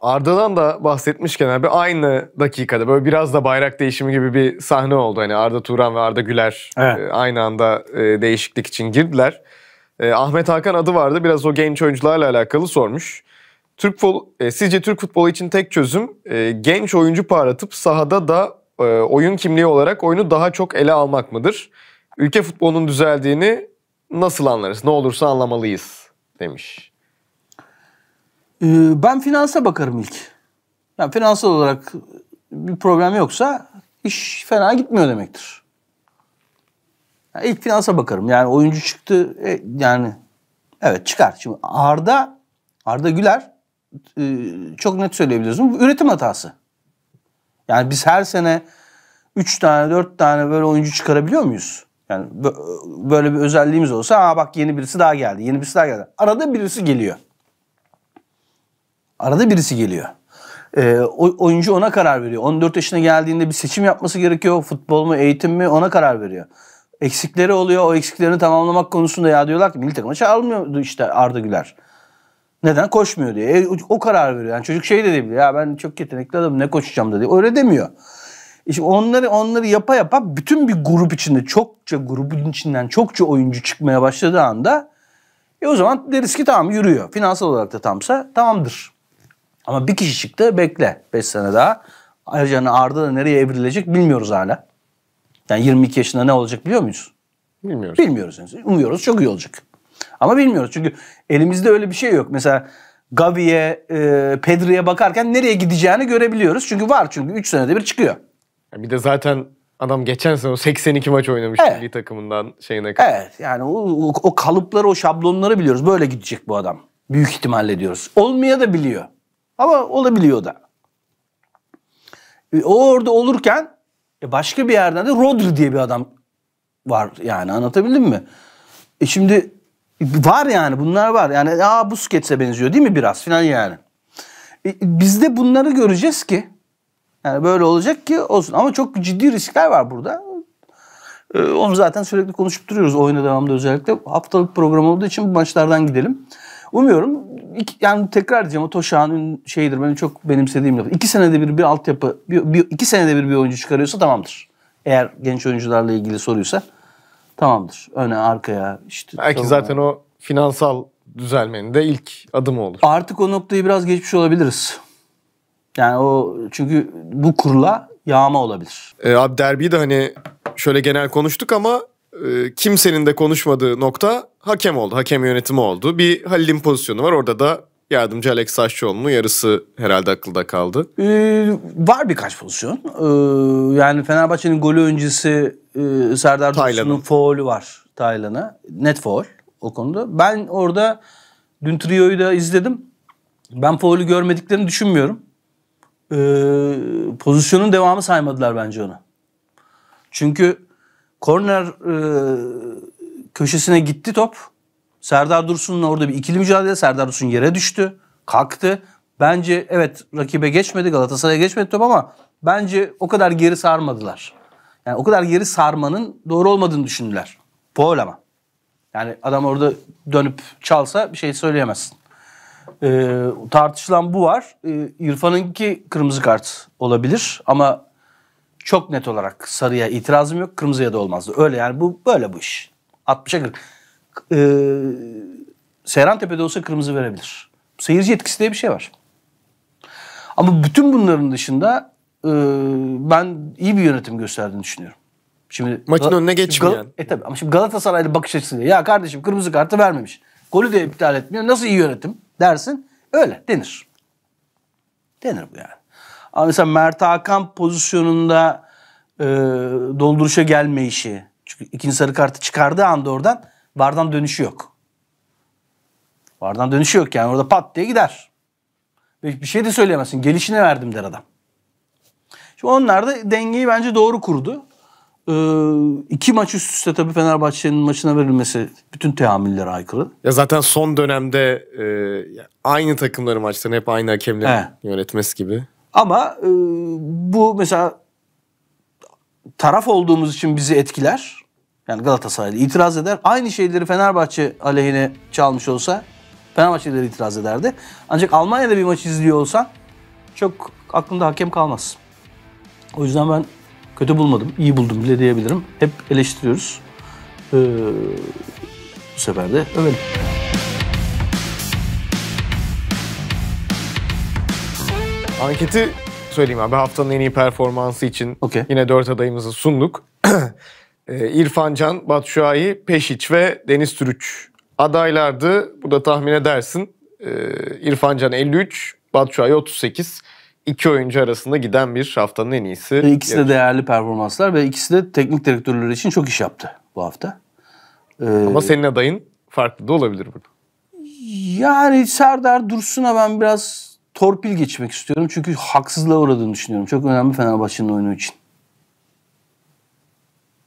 Arda'dan da bahsetmişken abi aynı dakikada böyle biraz da bayrak değişimi gibi bir sahne oldu. Hani Arda Turan ve Arda Güler evet. E, aynı anda e, değişiklik için girdiler. E, Ahmet Hakan adı vardı. Biraz o genç oyuncularla alakalı sormuş. Türk futbol, e, sizce Türk futbolu için tek çözüm e, genç oyuncu parlatıp sahada da e, oyun kimliği olarak oyunu daha çok ele almak mıdır? Ülke futbolunun düzeldiğini nasıl anlarız? Ne olursa anlamalıyız demiş. Ee, ben finansa bakarım ilk. Yani finansal olarak bir problem yoksa iş fena gitmiyor demektir. Yani ilk finansa bakarım. Yani oyuncu çıktı e, yani evet çıkar. Şimdi Arda Arda Güler e, çok net söyleyebiliriz. üretim hatası. Yani biz her sene 3 tane 4 tane böyle oyuncu çıkarabiliyor muyuz? Yani böyle bir özelliğimiz olsa aa bak yeni birisi daha geldi, yeni birisi daha geldi. Arada birisi geliyor. Arada birisi geliyor. E, oyuncu ona karar veriyor. 14 yaşına geldiğinde bir seçim yapması gerekiyor. Futbol mu, eğitim mi ona karar veriyor. Eksikleri oluyor. O eksiklerini tamamlamak konusunda ya diyorlar ki milli takıma çağrılmıyordu işte Arda Güler. Neden koşmuyor diye. E, o karar veriyor. Yani çocuk şey de diyebilir. Ya ben çok yetenekli adamım ne koşacağım da diye. Öyle demiyor. İşte onları onları yapa yapa bütün bir grup içinde çokça grubun içinden çokça oyuncu çıkmaya başladığı anda e o zaman deriz ki tamam yürüyor. Finansal olarak da tamsa tamamdır. Ama bir kişi çıktı bekle 5 sene daha. Ayrıca hani Arda da nereye evrilecek bilmiyoruz hala. Yani 22 yaşında ne olacak biliyor muyuz? Bilmiyoruz. Bilmiyoruz. Umuyoruz çok iyi olacak. Ama bilmiyoruz çünkü elimizde öyle bir şey yok. Mesela Gavi'ye, e, Pedri'ye bakarken nereye gideceğini görebiliyoruz. Çünkü var çünkü 3 senede bir çıkıyor. bir de zaten adam geçen sene 82 maç oynamış evet. milli takımından şeyine kadar. Evet yani o, o kalıpları, o şablonları biliyoruz. Böyle gidecek bu adam. Büyük ihtimalle diyoruz. Olmaya da biliyor. Ama olabiliyor da. E, o orada olurken e, başka bir yerden de Rodri diye bir adam var yani anlatabildim mi? E şimdi Var yani bunlar var. Yani aa Busquets'e benziyor değil mi biraz filan yani. E, biz de bunları göreceğiz ki. Yani böyle olacak ki olsun. Ama çok ciddi riskler var burada. E, onu zaten sürekli konuşup duruyoruz oyuna devamlı özellikle. Haftalık program olduğu için bu maçlardan gidelim. Umuyorum iki, yani tekrar diyeceğim o Toşan'ın şeyidir benim çok benimsediğim lafı. İki senede bir bir altyapı, bir, bir, iki senede bir bir oyuncu çıkarıyorsa tamamdır. Eğer genç oyuncularla ilgili soruysa tamamdır. Öne arkaya işte. Belki tamam. zaten o finansal düzelmenin de ilk adımı olur. Artık o noktayı biraz geçmiş olabiliriz. Yani o çünkü bu kurla yağma olabilir. E, abi derbiyi de hani şöyle genel konuştuk ama e, kimsenin de konuşmadığı nokta hakem oldu. Hakem yönetimi oldu. Bir Halil'in pozisyonu var. Orada da Yardımcı Alex Saççıoğlu'nun yarısı herhalde akılda kaldı. Ee, var birkaç pozisyon. Ee, yani Fenerbahçe'nin golü öncesi e, Serdar Dursun'un foul'ü var Taylan'a. Net foul o konuda. Ben orada dün trio'yu da izledim. Ben foul'ü görmediklerini düşünmüyorum. Ee, pozisyonun devamı saymadılar bence onu. Çünkü korner e, köşesine gitti top. Serdar Dursun'la orada bir ikili mücadele. Serdar Dursun yere düştü. Kalktı. Bence evet rakibe geçmedi Galatasaray'a geçmedi top ama bence o kadar geri sarmadılar. Yani o kadar geri sarmanın doğru olmadığını düşündüler. Paul ama. Yani adam orada dönüp çalsa bir şey söyleyemezsin. Ee, tartışılan bu var. Ee, İrfan'ınki kırmızı kart olabilir ama çok net olarak sarıya itirazım yok. Kırmızıya da olmazdı. Öyle yani bu böyle bu iş. 60'a 40 e, Seyran Tepe'de olsa kırmızı verebilir. Seyirci etkisi diye bir şey var. Ama bütün bunların dışında e, ben iyi bir yönetim gösterdiğini düşünüyorum. Şimdi maçın Gal- önüne geçmiyor. Yani. E tabi. ama şimdi Galatasaraylı bakış açısıyla ya kardeşim kırmızı kartı vermemiş. Golü de iptal etmiyor. Nasıl iyi yönetim dersin? Öyle denir. Denir bu yani. Ama mesela Mert Hakan pozisyonunda e, dolduruşa işi. Çünkü ikinci sarı kartı çıkardığı anda oradan Vardan dönüşü yok. Vardan dönüşü yok yani orada pat diye gider. Ve bir şey de söyleyemezsin. Gelişine verdim der adam. Şimdi onlar da dengeyi bence doğru kurdu. Ee, iki maç üst üste tabii Fenerbahçe'nin maçına verilmesi bütün teamüllere aykırı. Ya zaten son dönemde e, aynı takımların maçlarını hep aynı hakemlerin yönetmesi gibi. Ama e, bu mesela taraf olduğumuz için bizi etkiler yani Galatasaraylı itiraz eder. Aynı şeyleri Fenerbahçe aleyhine çalmış olsa Fenerbahçe'de de itiraz ederdi. Ancak Almanya'da bir maç izliyor olsan çok aklında hakem kalmaz. O yüzden ben kötü bulmadım, iyi buldum bile diyebilirim. Hep eleştiriyoruz. Ee, bu sefer de övelim. Anketi söyleyeyim abi. Haftanın en iyi performansı için okay. yine dört adayımızı sunduk. E, İrfan Can, Batşuayi, Peşiç ve Deniz Türüç adaylardı. Bu da tahmin edersin. E, İrfan Can 53, Batşuayi 38. İki oyuncu arasında giden bir haftanın en iyisi. İkisi ikisi yarış. de değerli performanslar ve ikisi de teknik direktörleri için çok iş yaptı bu hafta. Ee, Ama senin adayın farklı da olabilir burada. Yani Serdar Dursun'a ben biraz torpil geçmek istiyorum. Çünkü haksızlığa uğradığını düşünüyorum. Çok önemli Fenerbahçe'nin oyunu için.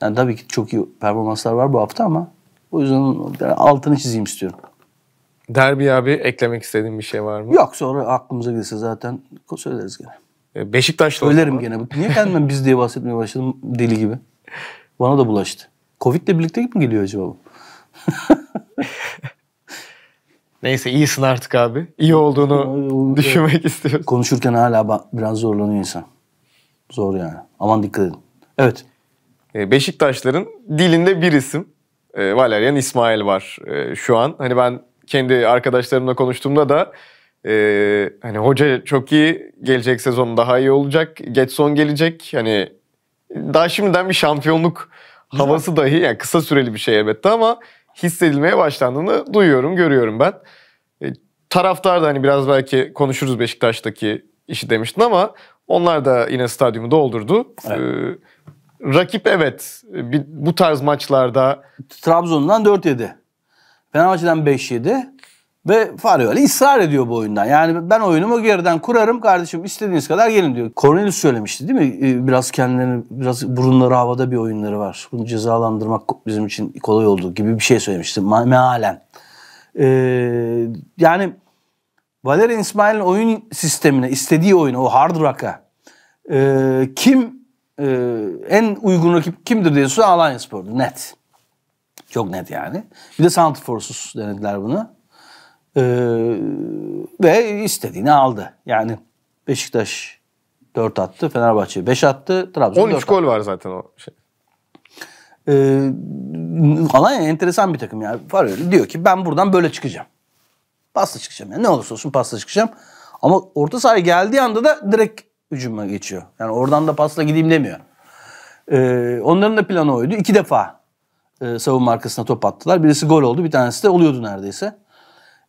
Yani tabii ki çok iyi performanslar var bu hafta ama o yüzden altını çizeyim istiyorum. Derbi abi eklemek istediğin bir şey var mı? Yok sonra aklımıza gelirse zaten söyleriz gene. E, Beşiktaşlı Söylerim gene. Niye kendimden biz diye bahsetmeye başladım deli gibi? Bana da bulaştı. Covid'le birlikte mi geliyor acaba bu? Neyse iyisin artık abi. İyi olduğunu düşünmek istiyorum. Konuşurken hala biraz zorlanıyor insan. Zor yani. Aman dikkat edin. Evet. E, Beşiktaşların dilinde bir isim. E, Valerian İsmail var e, şu an. Hani ben kendi arkadaşlarımla konuştuğumda da hani hoca çok iyi gelecek sezon daha iyi olacak. Getson gelecek. Hani daha şimdiden bir şampiyonluk havası dahi yani kısa süreli bir şey elbette ama hissedilmeye başlandığını duyuyorum, görüyorum ben. taraftar da hani biraz belki konuşuruz Beşiktaş'taki işi demiştin ama onlar da yine stadyumu doldurdu. Evet. Ee, rakip evet bir, bu tarz maçlarda. Trabzon'dan 4 yedi. Fenerbahçe'den 5 yedi. Ve Fabio Ali ısrar ediyor bu oyundan. Yani ben oyunumu geriden kurarım kardeşim istediğiniz kadar gelin diyor. Cornelius söylemişti değil mi? Ee, biraz kendilerini biraz burunları havada bir oyunları var. Bunu cezalandırmak bizim için kolay oldu gibi bir şey söylemişti mealen. Ee, yani Valerian İsmail'in oyun sistemine, istediği oyunu, o hard rock'a e, kim e, en uygun rakip kimdir diye sorsa Alanya Spor'du. Net. Çok net yani. Bir de Santiforsuz denediler bunu. E, ve istediğini aldı. Yani Beşiktaş 4 attı. Fenerbahçe 5 attı. Trabzon 13 gol attı. var zaten o şey. Ee, Alanya enteresan bir takım yani. Farrell diyor ki ben buradan böyle çıkacağım. Pasta çıkacağım yani. Ne olursa olsun pasta çıkacağım. Ama orta sahaya geldiği anda da direkt hücuma geçiyor. Yani oradan da pasla gideyim demiyor. Ee, onların da planı oydu. İki defa e, savunma arkasına top attılar. Birisi gol oldu. Bir tanesi de oluyordu neredeyse.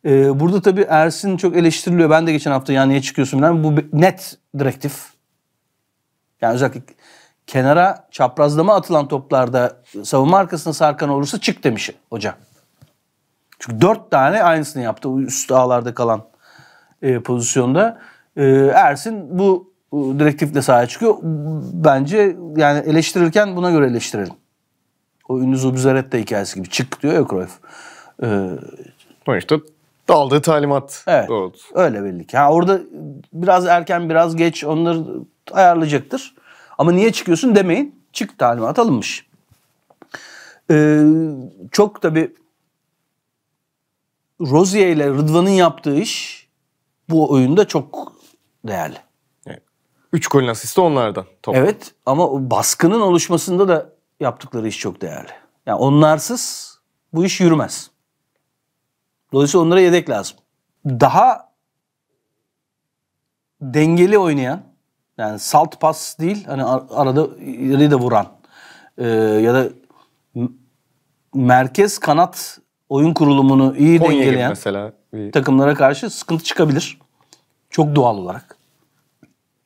Ee, burada tabii Ersin çok eleştiriliyor. Ben de geçen hafta yani niye çıkıyorsun falan. Bu net direktif. Yani özellikle kenara çaprazlama atılan toplarda savunma arkasına sarkan olursa çık demiş hoca. Çünkü dört tane aynısını yaptı üst ağlarda kalan e, pozisyonda. E, Ersin bu bu direktifle sahaya çıkıyor. Bence yani eleştirirken buna göre eleştirelim. O ünlü Zubizarretta hikayesi gibi çık diyor ya Cruyff. Ee, işte aldığı talimat. Evet. Doğrudur. Öyle belli ki. Ha, orada biraz erken biraz geç onları ayarlayacaktır. Ama niye çıkıyorsun demeyin. Çık talimat alınmış. Ee, çok tabi Rozier ile Rıdvan'ın yaptığı iş bu oyunda çok değerli. 3 golün asisti onlardan. Top. Evet ama baskının oluşmasında da yaptıkları iş çok değerli. Yani onlarsız bu iş yürümez. Dolayısıyla onlara yedek lazım. Daha dengeli oynayan yani salt pas değil hani arada yeri de vuran ee, ya da merkez kanat oyun kurulumunu iyi Konya dengeleyen mesela takımlara karşı sıkıntı çıkabilir. Çok doğal olarak.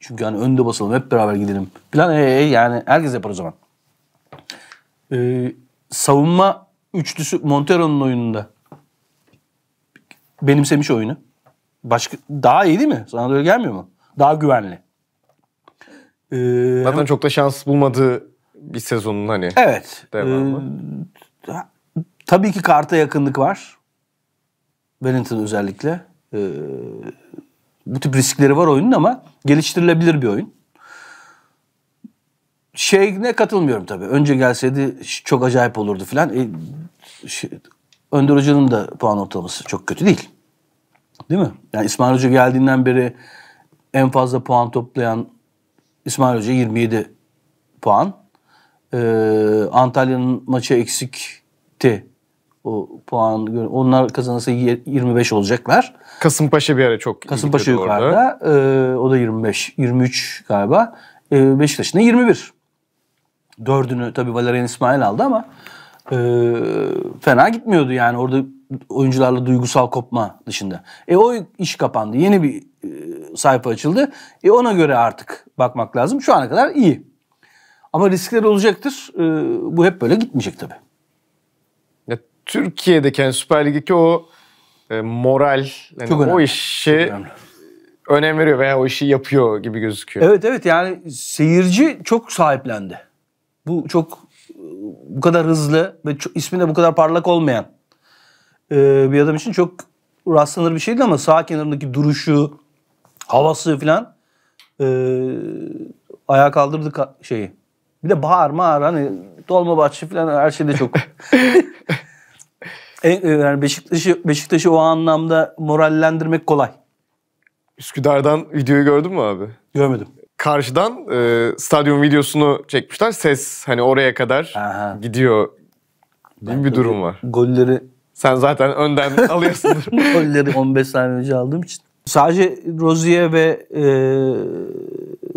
Çünkü hani önde basalım hep beraber gidelim. Plan e, e, yani herkes yapar o zaman. Ee, savunma üçlüsü Montero'nun oyununda benimsemiş oyunu. Başka daha iyi değil mi? Sana da öyle gelmiyor mu? Daha güvenli. Ee, Zaten hem... çok da şans bulmadığı bir sezonun hani. Evet. Ee, tabii ki karta yakınlık var. Wellington özellikle. Ee, bu tip riskleri var oyunun ama geliştirilebilir bir oyun. Şey ne katılmıyorum tabii. Önce gelseydi çok acayip olurdu filan. E, şey, Önder Hoca'nın da puan ortalaması çok kötü değil. Değil mi? Yani İsmail Hoca geldiğinden beri en fazla puan toplayan İsmail Hoca 27 puan. Ee, Antalya'nın maçı eksikti o puan onlar kazanırsa 25 olacaklar. Kasımpaşa bir ara çok Kasımpaşa yukarıda. E, o da 25, 23 galiba. E, Beşiktaş'ın da 21. Dördünü tabii Valerian İsmail aldı ama e, fena gitmiyordu yani orada oyuncularla duygusal kopma dışında. E o iş kapandı. Yeni bir e, sayfa açıldı. E ona göre artık bakmak lazım. Şu ana kadar iyi. Ama riskler olacaktır. E, bu hep böyle gitmeyecek tabii. Türkiye'deki yani Süper Lig'deki o e, moral yani Çok o işi Çok önem veriyor veya o işi yapıyor gibi gözüküyor. Evet evet yani seyirci çok sahiplendi. Bu çok bu kadar hızlı ve çok, ismi bu kadar parlak olmayan e, bir adam için çok rastlanır bir şeydi ama sağ kenarındaki duruşu, havası falan e, ayağa kaldırdı şeyi. Bir de bağır mağır hani dolma bahçe falan her şeyde çok En e, yani Beşiktaş'ı Beşiktaş'ı o anlamda morallendirmek kolay. Üsküdar'dan videoyu gördün mü abi? Görmedim. Karşıdan e, stadyum videosunu çekmişler. Ses hani oraya kadar Aha. gidiyor gibi bir durum var. Golleri sen zaten önden alıyorsun. Golleri 15 saniye önce aldığım için. Sadece Rozier ve e,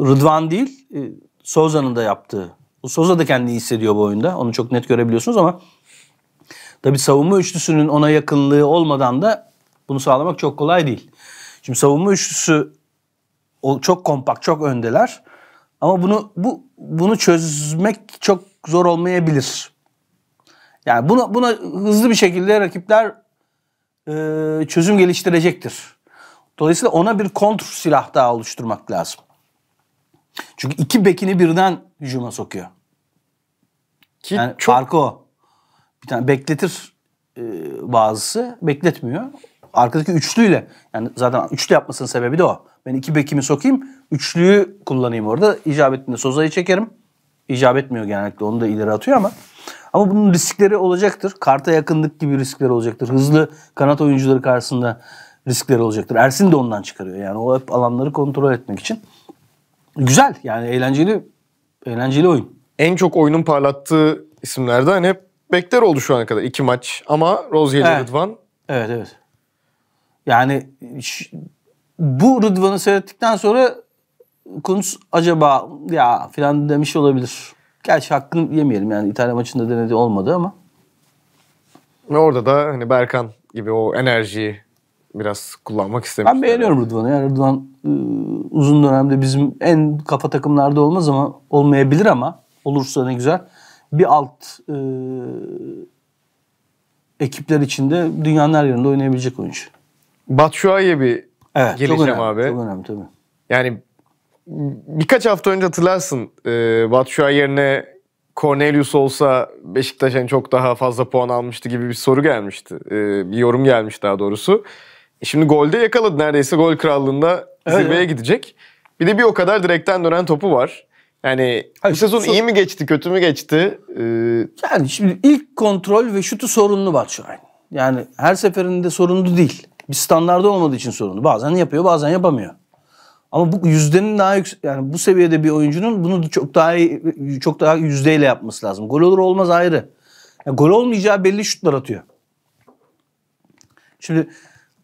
Rıdvan değil, e, Soza'nın da yaptığı. Soza da kendini hissediyor bu oyunda. Onu çok net görebiliyorsunuz ama Tabi savunma üçlüsünün ona yakınlığı olmadan da bunu sağlamak çok kolay değil. Şimdi savunma üçlüsü çok kompakt, çok öndeler. Ama bunu bu bunu çözmek çok zor olmayabilir. Yani buna buna hızlı bir şekilde rakipler e, çözüm geliştirecektir. Dolayısıyla ona bir kontr silah daha oluşturmak lazım. Çünkü iki bekini birden hücuma sokuyor. Ki yani çok farkı o bir tane bekletir e, bazısı. Bekletmiyor. Arkadaki üçlüyle yani zaten üçlü yapmasının sebebi de o. Ben iki bekimi sokayım. Üçlüyü kullanayım orada. İcabetinde, ettiğinde Soza'yı çekerim. İcab etmiyor genellikle. Onu da ileri atıyor ama. Ama bunun riskleri olacaktır. Karta yakınlık gibi riskleri olacaktır. Hızlı kanat oyuncuları karşısında riskleri olacaktır. Ersin de ondan çıkarıyor. Yani o hep alanları kontrol etmek için. Güzel yani eğlenceli eğlenceli oyun. En çok oyunun parlattığı isimlerden hep bekler oldu şu ana kadar iki maç ama Rozier evet. Rıdvan. Evet evet. Yani bu Rıdvan'ı seyrettikten sonra Kunz acaba ya filan demiş olabilir. Gerçi hakkını yemeyelim yani İtalya maçında denedi olmadı ama. orada da hani Berkan gibi o enerjiyi biraz kullanmak istemiş. Ben beğeniyorum Rıdvan'ı. Yani Rıdvan ıı, uzun dönemde bizim en kafa takımlarda olmaz ama olmayabilir ama olursa ne güzel bir alt e, ekipler içinde dünyanın her yerinde oynayabilecek oyuncu. Batshuayi'ye bir evet, geleceğim çok önemli, abi. Çok önemli tabii. Yani birkaç hafta önce hatırlarsın e, Batshuayi yerine Cornelius olsa Beşiktaş yani çok daha fazla puan almıştı gibi bir soru gelmişti. E, bir yorum gelmiş daha doğrusu. E şimdi golde yakaladı neredeyse gol krallığında evet, zirveye evet. gidecek. Bir de bir o kadar direkten dönen topu var. Yani Hayır, bu sezon iyi mi geçti, kötü mü geçti? Ee... Yani şimdi ilk kontrol ve şutu sorunlu Batshuayi. Yani her seferinde sorunlu değil. Bir standarda olmadığı için sorunlu. Bazen yapıyor, bazen yapamıyor. Ama bu yüzdenin daha yüksek yani bu seviyede bir oyuncunun bunu çok daha iyi, çok daha yüzdeyle yapması lazım. Gol olur olmaz ayrı. Yani gol olmayacağı belli şutlar atıyor. Şimdi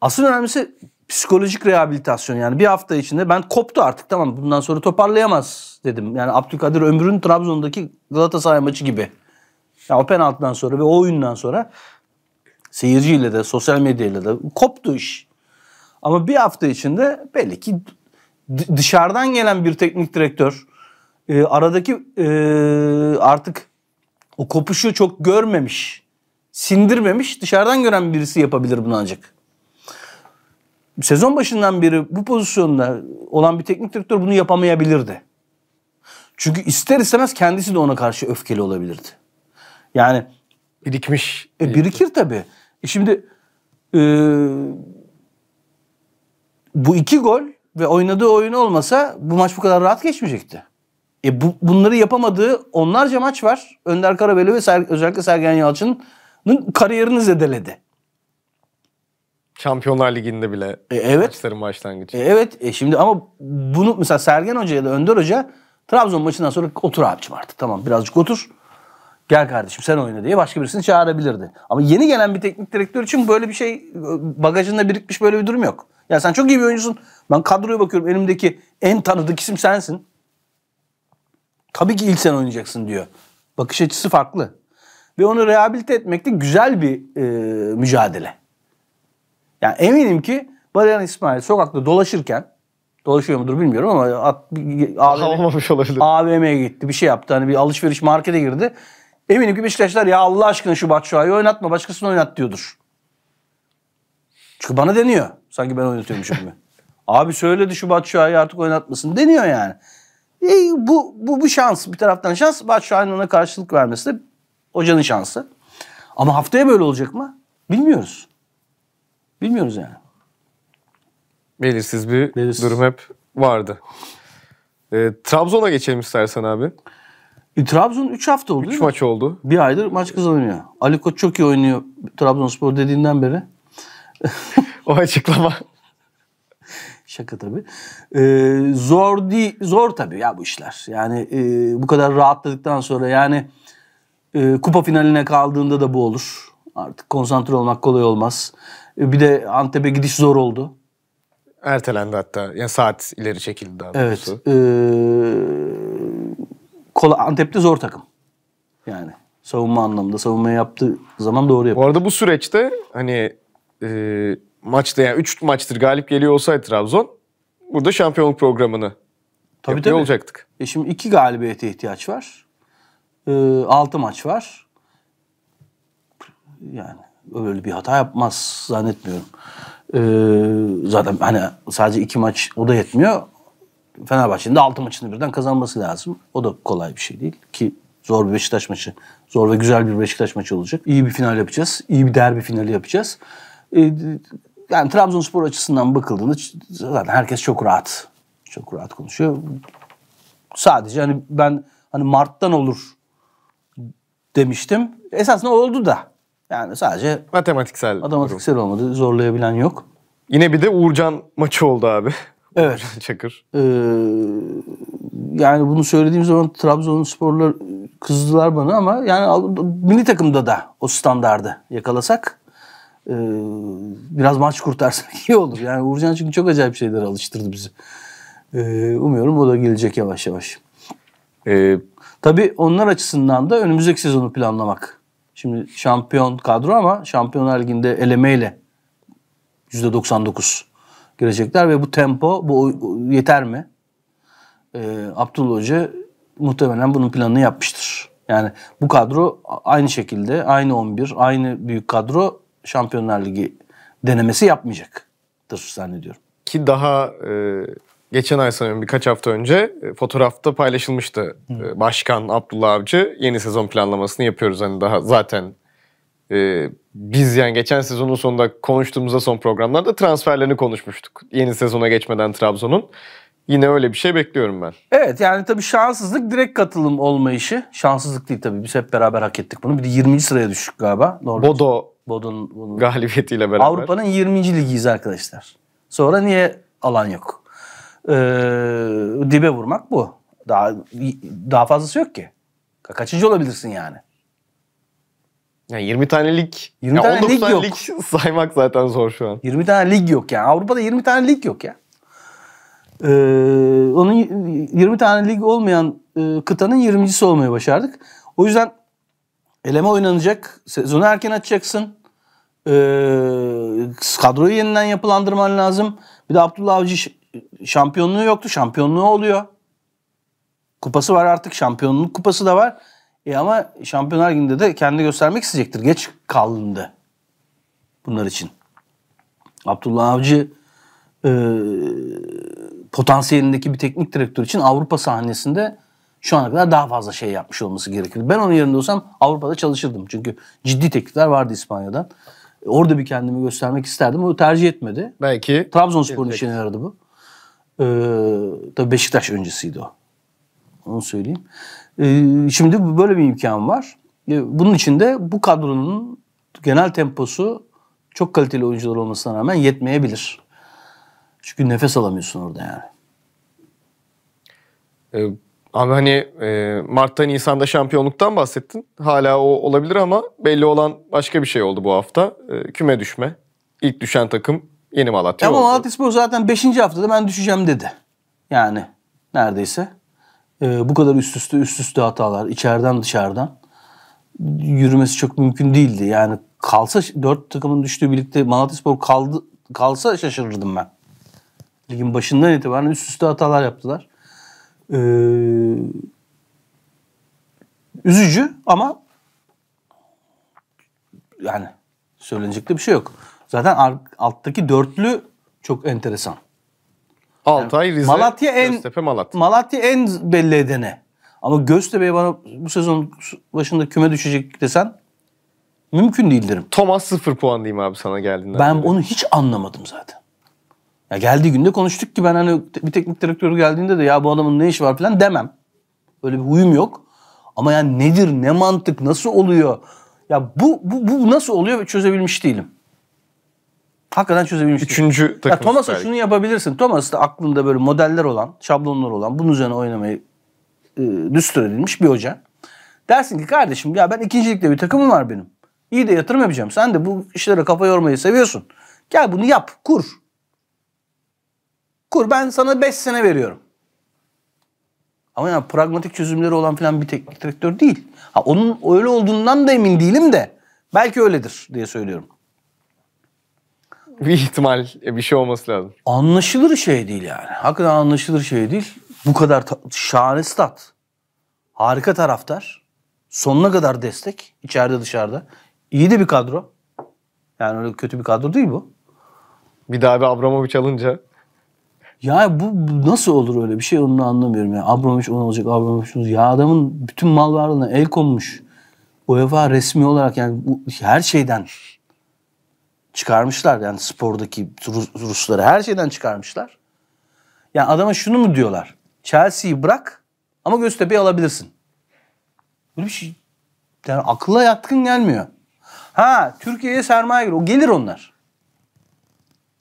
asıl önemlisi psikolojik rehabilitasyon yani bir hafta içinde ben koptu artık tamam bundan sonra toparlayamaz dedim. Yani Abdülkadir Ömür'ün Trabzon'daki Galatasaray maçı gibi. Yani o penaltıdan sonra ve o oyundan sonra seyirciyle de sosyal medyayla da koptu iş. Ama bir hafta içinde belli ki dışarıdan gelen bir teknik direktör e, aradaki e, artık o kopuşu çok görmemiş, sindirmemiş dışarıdan gören birisi yapabilir bunu ancak sezon başından beri bu pozisyonda olan bir teknik direktör bunu yapamayabilirdi. Çünkü ister istemez kendisi de ona karşı öfkeli olabilirdi. Yani birikmiş. E, birikir tabii. E şimdi e, bu iki gol ve oynadığı oyun olmasa bu maç bu kadar rahat geçmeyecekti. E bu, bunları yapamadığı onlarca maç var. Önder Karabeli ve Ser, özellikle Sergen Yalçın'ın kariyerini zedeledi. Şampiyonlar Ligi'nde bile e, evet. maçların başlangıcı. E, evet. E, şimdi ama bunu mesela Sergen Hoca ya da Önder Hoca Trabzon maçından sonra otur abicim artık. Tamam birazcık otur. Gel kardeşim sen oyna diye başka birisini çağırabilirdi. Ama yeni gelen bir teknik direktör için böyle bir şey e, bagajında birikmiş böyle bir durum yok. Ya sen çok iyi bir oyuncusun. Ben kadroya bakıyorum elimdeki en tanıdık isim sensin. Tabii ki ilk sen oynayacaksın diyor. Bakış açısı farklı. Ve onu rehabilite de güzel bir e, mücadele. Yani eminim ki Baryan İsmail sokakta dolaşırken dolaşıyor mudur bilmiyorum ama at, AVM, olabilir. AVM'ye gitti bir şey yaptı. Hani bir alışveriş markete girdi. Eminim ki Beşiktaşlar ya Allah aşkına şu Batshuayi'yi oynatma başkasını oynat diyordur. Çünkü bana deniyor. Sanki ben oynatıyormuşum gibi. Abi söyledi şu Batshuayi'yi artık oynatmasın deniyor yani. E, bu, bu, bu şans bir taraftan şans. Batshuayi'nin ona karşılık vermesi de hocanın şansı. Ama haftaya böyle olacak mı? Bilmiyoruz. Bilmiyoruz yani. Belirsiz bir Belirsiz. durum hep vardı. E, Trabzon'a geçelim istersen abi. E, Trabzon 3 hafta oldu 3 maç oldu. Bir aydır maç kazanıyor. Ali Koç çok iyi oynuyor Trabzonspor dediğinden beri. o açıklama. Şaka tabii. Ee, zor değil, zor tabii ya bu işler. Yani e, bu kadar rahatladıktan sonra yani e, kupa finaline kaldığında da bu olur. Artık konsantre olmak kolay olmaz. E, bir de Antep'e gidiş zor oldu. Ertelendi hatta. Yani saat ileri çekildi daha Evet. E, ee, Antep'te zor takım. Yani savunma anlamında. Savunma yaptığı zaman doğru yapıyor. Bu arada bu süreçte hani e, maçta yani 3 maçtır galip geliyor olsaydı Trabzon burada şampiyonluk programını tabii, yapıyor tabii. olacaktık. E şimdi iki galibiyete ihtiyaç var. E, maç var. Yani öyle bir hata yapmaz zannetmiyorum. Ee, zaten hani sadece iki maç o da yetmiyor. Fenerbahçe'nin de altı maçını birden kazanması lazım. O da kolay bir şey değil ki zor bir Beşiktaş maçı. Zor ve güzel bir Beşiktaş maçı olacak. İyi bir final yapacağız. İyi bir derbi finali yapacağız. Ee, yani Trabzonspor açısından bakıldığında zaten herkes çok rahat. Çok rahat konuşuyor. Sadece hani ben hani Mart'tan olur demiştim. Esasında oldu da. Yani sadece matematiksel matematiksel durum. olmadı. Zorlayabilen yok. Yine bir de Uğurcan maçı oldu abi. Evet. Çakır. Ee, yani bunu söylediğim zaman Trabzon'un sporlar kızdılar bana ama yani milli takımda da o standardı yakalasak e, biraz maç kurtarsak iyi olur. Yani Uğurcan çünkü çok acayip şeyler alıştırdı bizi. E, umuyorum o da gelecek yavaş yavaş. Ee, Tabii onlar açısından da önümüzdeki sezonu planlamak Şimdi şampiyon kadro ama Şampiyonlar Ligi'nde elemeyle %99 girecekler ve bu tempo bu yeter mi? Ee, Abdullah Hoca muhtemelen bunun planını yapmıştır. Yani bu kadro aynı şekilde aynı 11 aynı büyük kadro Şampiyonlar Ligi denemesi yapmayacaktır zannediyorum. Ki daha e, geçen ay sanıyorum birkaç hafta önce e, fotoğrafta paylaşılmıştı. Hı. E, Başkan Abdullah Avcı yeni sezon planlamasını yapıyoruz. Hani daha zaten e, biz yani geçen sezonun sonunda konuştuğumuzda son programlarda transferlerini konuşmuştuk. Yeni sezona geçmeden Trabzon'un. Yine öyle bir şey bekliyorum ben. Evet yani tabii şanssızlık direkt katılım olmayışı. Şanssızlık değil tabii biz hep beraber hak ettik bunu. Bir de 20. sıraya düştük galiba. Norveç. Bodo Bodo'nun Bodo. galibiyetiyle beraber. Avrupa'nın 20. ligiyiz arkadaşlar. Sonra niye alan yok? e, dibe vurmak bu. Daha daha fazlası yok ki. Kaçıncı olabilirsin yani? Yani 20 tane lig, 20 yani tane lig tane yok. lig saymak zaten zor şu an. 20 tane lig yok yani. Avrupa'da 20 tane lig yok ya. Ee, onun 20 tane lig olmayan e, kıtanın 20.si olmayı başardık. O yüzden eleme oynanacak. Sezonu erken açacaksın. Ee, kadroyu yeniden yapılandırman lazım. Bir de Abdullah Avcı şampiyonluğu yoktu. Şampiyonluğu oluyor. Kupası var artık. Şampiyonluk kupası da var. E ama Şampiyonlar günde de kendi göstermek isteyecektir. Geç kalındı. Bunlar için. Abdullah Avcı e, potansiyelindeki bir teknik direktör için Avrupa sahnesinde şu ana kadar daha fazla şey yapmış olması gerekirdi. Ben onun yerinde olsam Avrupa'da çalışırdım. Çünkü ciddi teklifler vardı İspanya'dan. E, orada bir kendimi göstermek isterdim. O tercih etmedi. Belki. Trabzonspor'un işine aradı bu. Ee, tabii Beşiktaş öncesiydi o. Onu söyleyeyim. Ee, şimdi böyle bir imkan var. Ee, bunun için de bu kadronun genel temposu çok kaliteli oyuncular olmasına rağmen yetmeyebilir. Çünkü nefes alamıyorsun orada yani. Ee, abi hani e, Mart'ta Nisan'da şampiyonluktan bahsettin. Hala o olabilir ama belli olan başka bir şey oldu bu hafta. E, küme düşme. İlk düşen takım Yeni Malatya Ama Malatya Spor zaten 5. haftada ben düşeceğim dedi. Yani neredeyse. Ee, bu kadar üst üste üst üste hatalar içeriden dışarıdan yürümesi çok mümkün değildi. Yani kalsa dört takımın düştüğü birlikte Malatya Spor kaldı, kalsa şaşırırdım ben. Ligin başından itibaren üst üste hatalar yaptılar. Ee, üzücü ama yani söylenecek de bir şey yok. Zaten alttaki dörtlü çok enteresan. Altay, Rize, Malatya en, Göztepe, Malatya. Malatya en belli edene. Ama Göztepe'ye bana bu sezon başında küme düşecek desen mümkün değil derim. Thomas sıfır puan diyeyim abi sana geldiğinden. Ben beri. onu hiç anlamadım zaten. Ya geldiği günde konuştuk ki ben hani bir teknik direktörü geldiğinde de ya bu adamın ne işi var falan demem. Öyle bir huyum yok. Ama yani nedir, ne mantık, nasıl oluyor? Ya bu, bu, bu nasıl oluyor çözebilmiş değilim. Hakikaten çözebilmiş. Üçüncü takım. Şey. Ya Thomas'a şunu yapabilirsin. Thomas da aklında böyle modeller olan, şablonlar olan, bunun üzerine oynamayı e, düstur edilmiş bir hoca. Dersin ki kardeşim ya ben ikincilikte bir takımım var benim. İyi de yatırım yapacağım. Sen de bu işlere kafa yormayı seviyorsun. Gel bunu yap, kur. Kur ben sana 5 sene veriyorum. Ama yani pragmatik çözümleri olan filan bir teknik direktör değil. Ha, onun öyle olduğundan da emin değilim de belki öyledir diye söylüyorum. bir ihtimal e, bir şey olması lazım. Anlaşılır şey değil yani. Hakikaten anlaşılır şey değil. Bu kadar şahane stat. Harika taraftar. Sonuna kadar destek. içeride dışarıda. İyi de bir kadro. Yani öyle kötü bir kadro değil bu. Bir daha bir Abramovich alınca. Ya bu, bu nasıl olur öyle bir şey onu anlamıyorum. Yani Abramovich onu olacak, Abramovich Ya adamın bütün mal varlığına el konmuş. UEFA resmi olarak yani bu, her şeyden Çıkarmışlar yani spordaki Rus, Rusları her şeyden çıkarmışlar. Yani adama şunu mu diyorlar? Chelsea'yi bırak ama Göztepe'yi alabilirsin. Böyle bir şey yani akla yatkın gelmiyor. Ha Türkiye'ye sermaye gelir. O gelir onlar.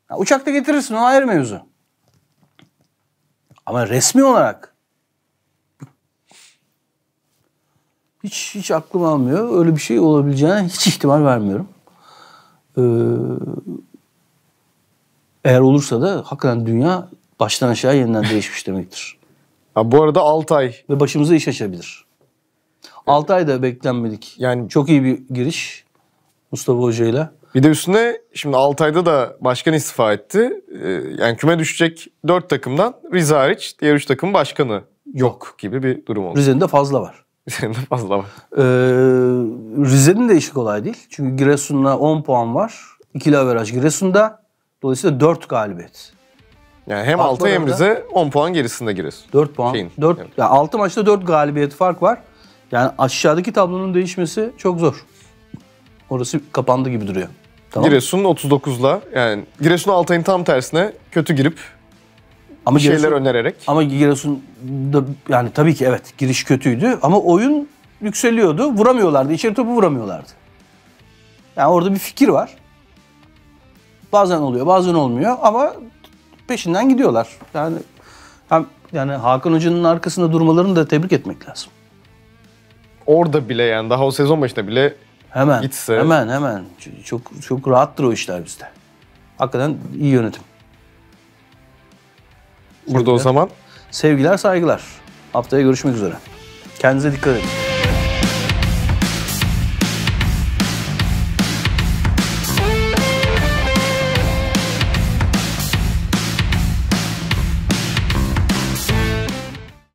Ha, uçakta getirirsin o ayrı mevzu. Ama resmi olarak hiç hiç aklım almıyor. Öyle bir şey olabileceğine hiç ihtimal vermiyorum. Ee, eğer olursa da hakikaten dünya baştan aşağı yeniden değişmiş demektir. Ha, bu arada 6 ay. Ve başımıza iş açabilir. 6 evet. ayda beklenmedik. Yani çok iyi bir giriş Mustafa Hoca ile. Bir de üstüne şimdi 6 ayda da başkan istifa etti. Ee, yani küme düşecek 4 takımdan Rize hariç diğer 3 takım başkanı yok gibi bir durum oldu. Rize'nin de fazla var. Senin de fazla var. Ee, Rize'nin de işi kolay değil. Çünkü Giresun'la 10 puan var. İkili averaj Giresun'da. Dolayısıyla 4 galibiyet. Yani hem fark altı hem Rize 10 puan gerisinde Giresun. 4 puan. Şeyin, 4, evet. yani 6 maçta 4 galibiyet fark var. Yani aşağıdaki tablonun değişmesi çok zor. Orası kapandı gibi duruyor. Tamam. Giresun 39'la yani Giresun Altay'ın tam tersine kötü girip ama bir şeyler Giresun, önererek. Ama Giresun'da yani tabii ki evet giriş kötüydü ama oyun yükseliyordu. Vuramıyorlardı. İçeri topu vuramıyorlardı. Yani orada bir fikir var. Bazen oluyor, bazen olmuyor ama peşinden gidiyorlar. Yani hem yani Hakan Hoca'nın arkasında durmalarını da tebrik etmek lazım. Orada bile yani daha o sezon başında bile hemen gitse. Hemen hemen çok çok rahattır o işler bizde. Hakikaten iyi yönetim. Burada o zaman. Sevgiler, saygılar. Haftaya görüşmek üzere. Kendinize dikkat edin.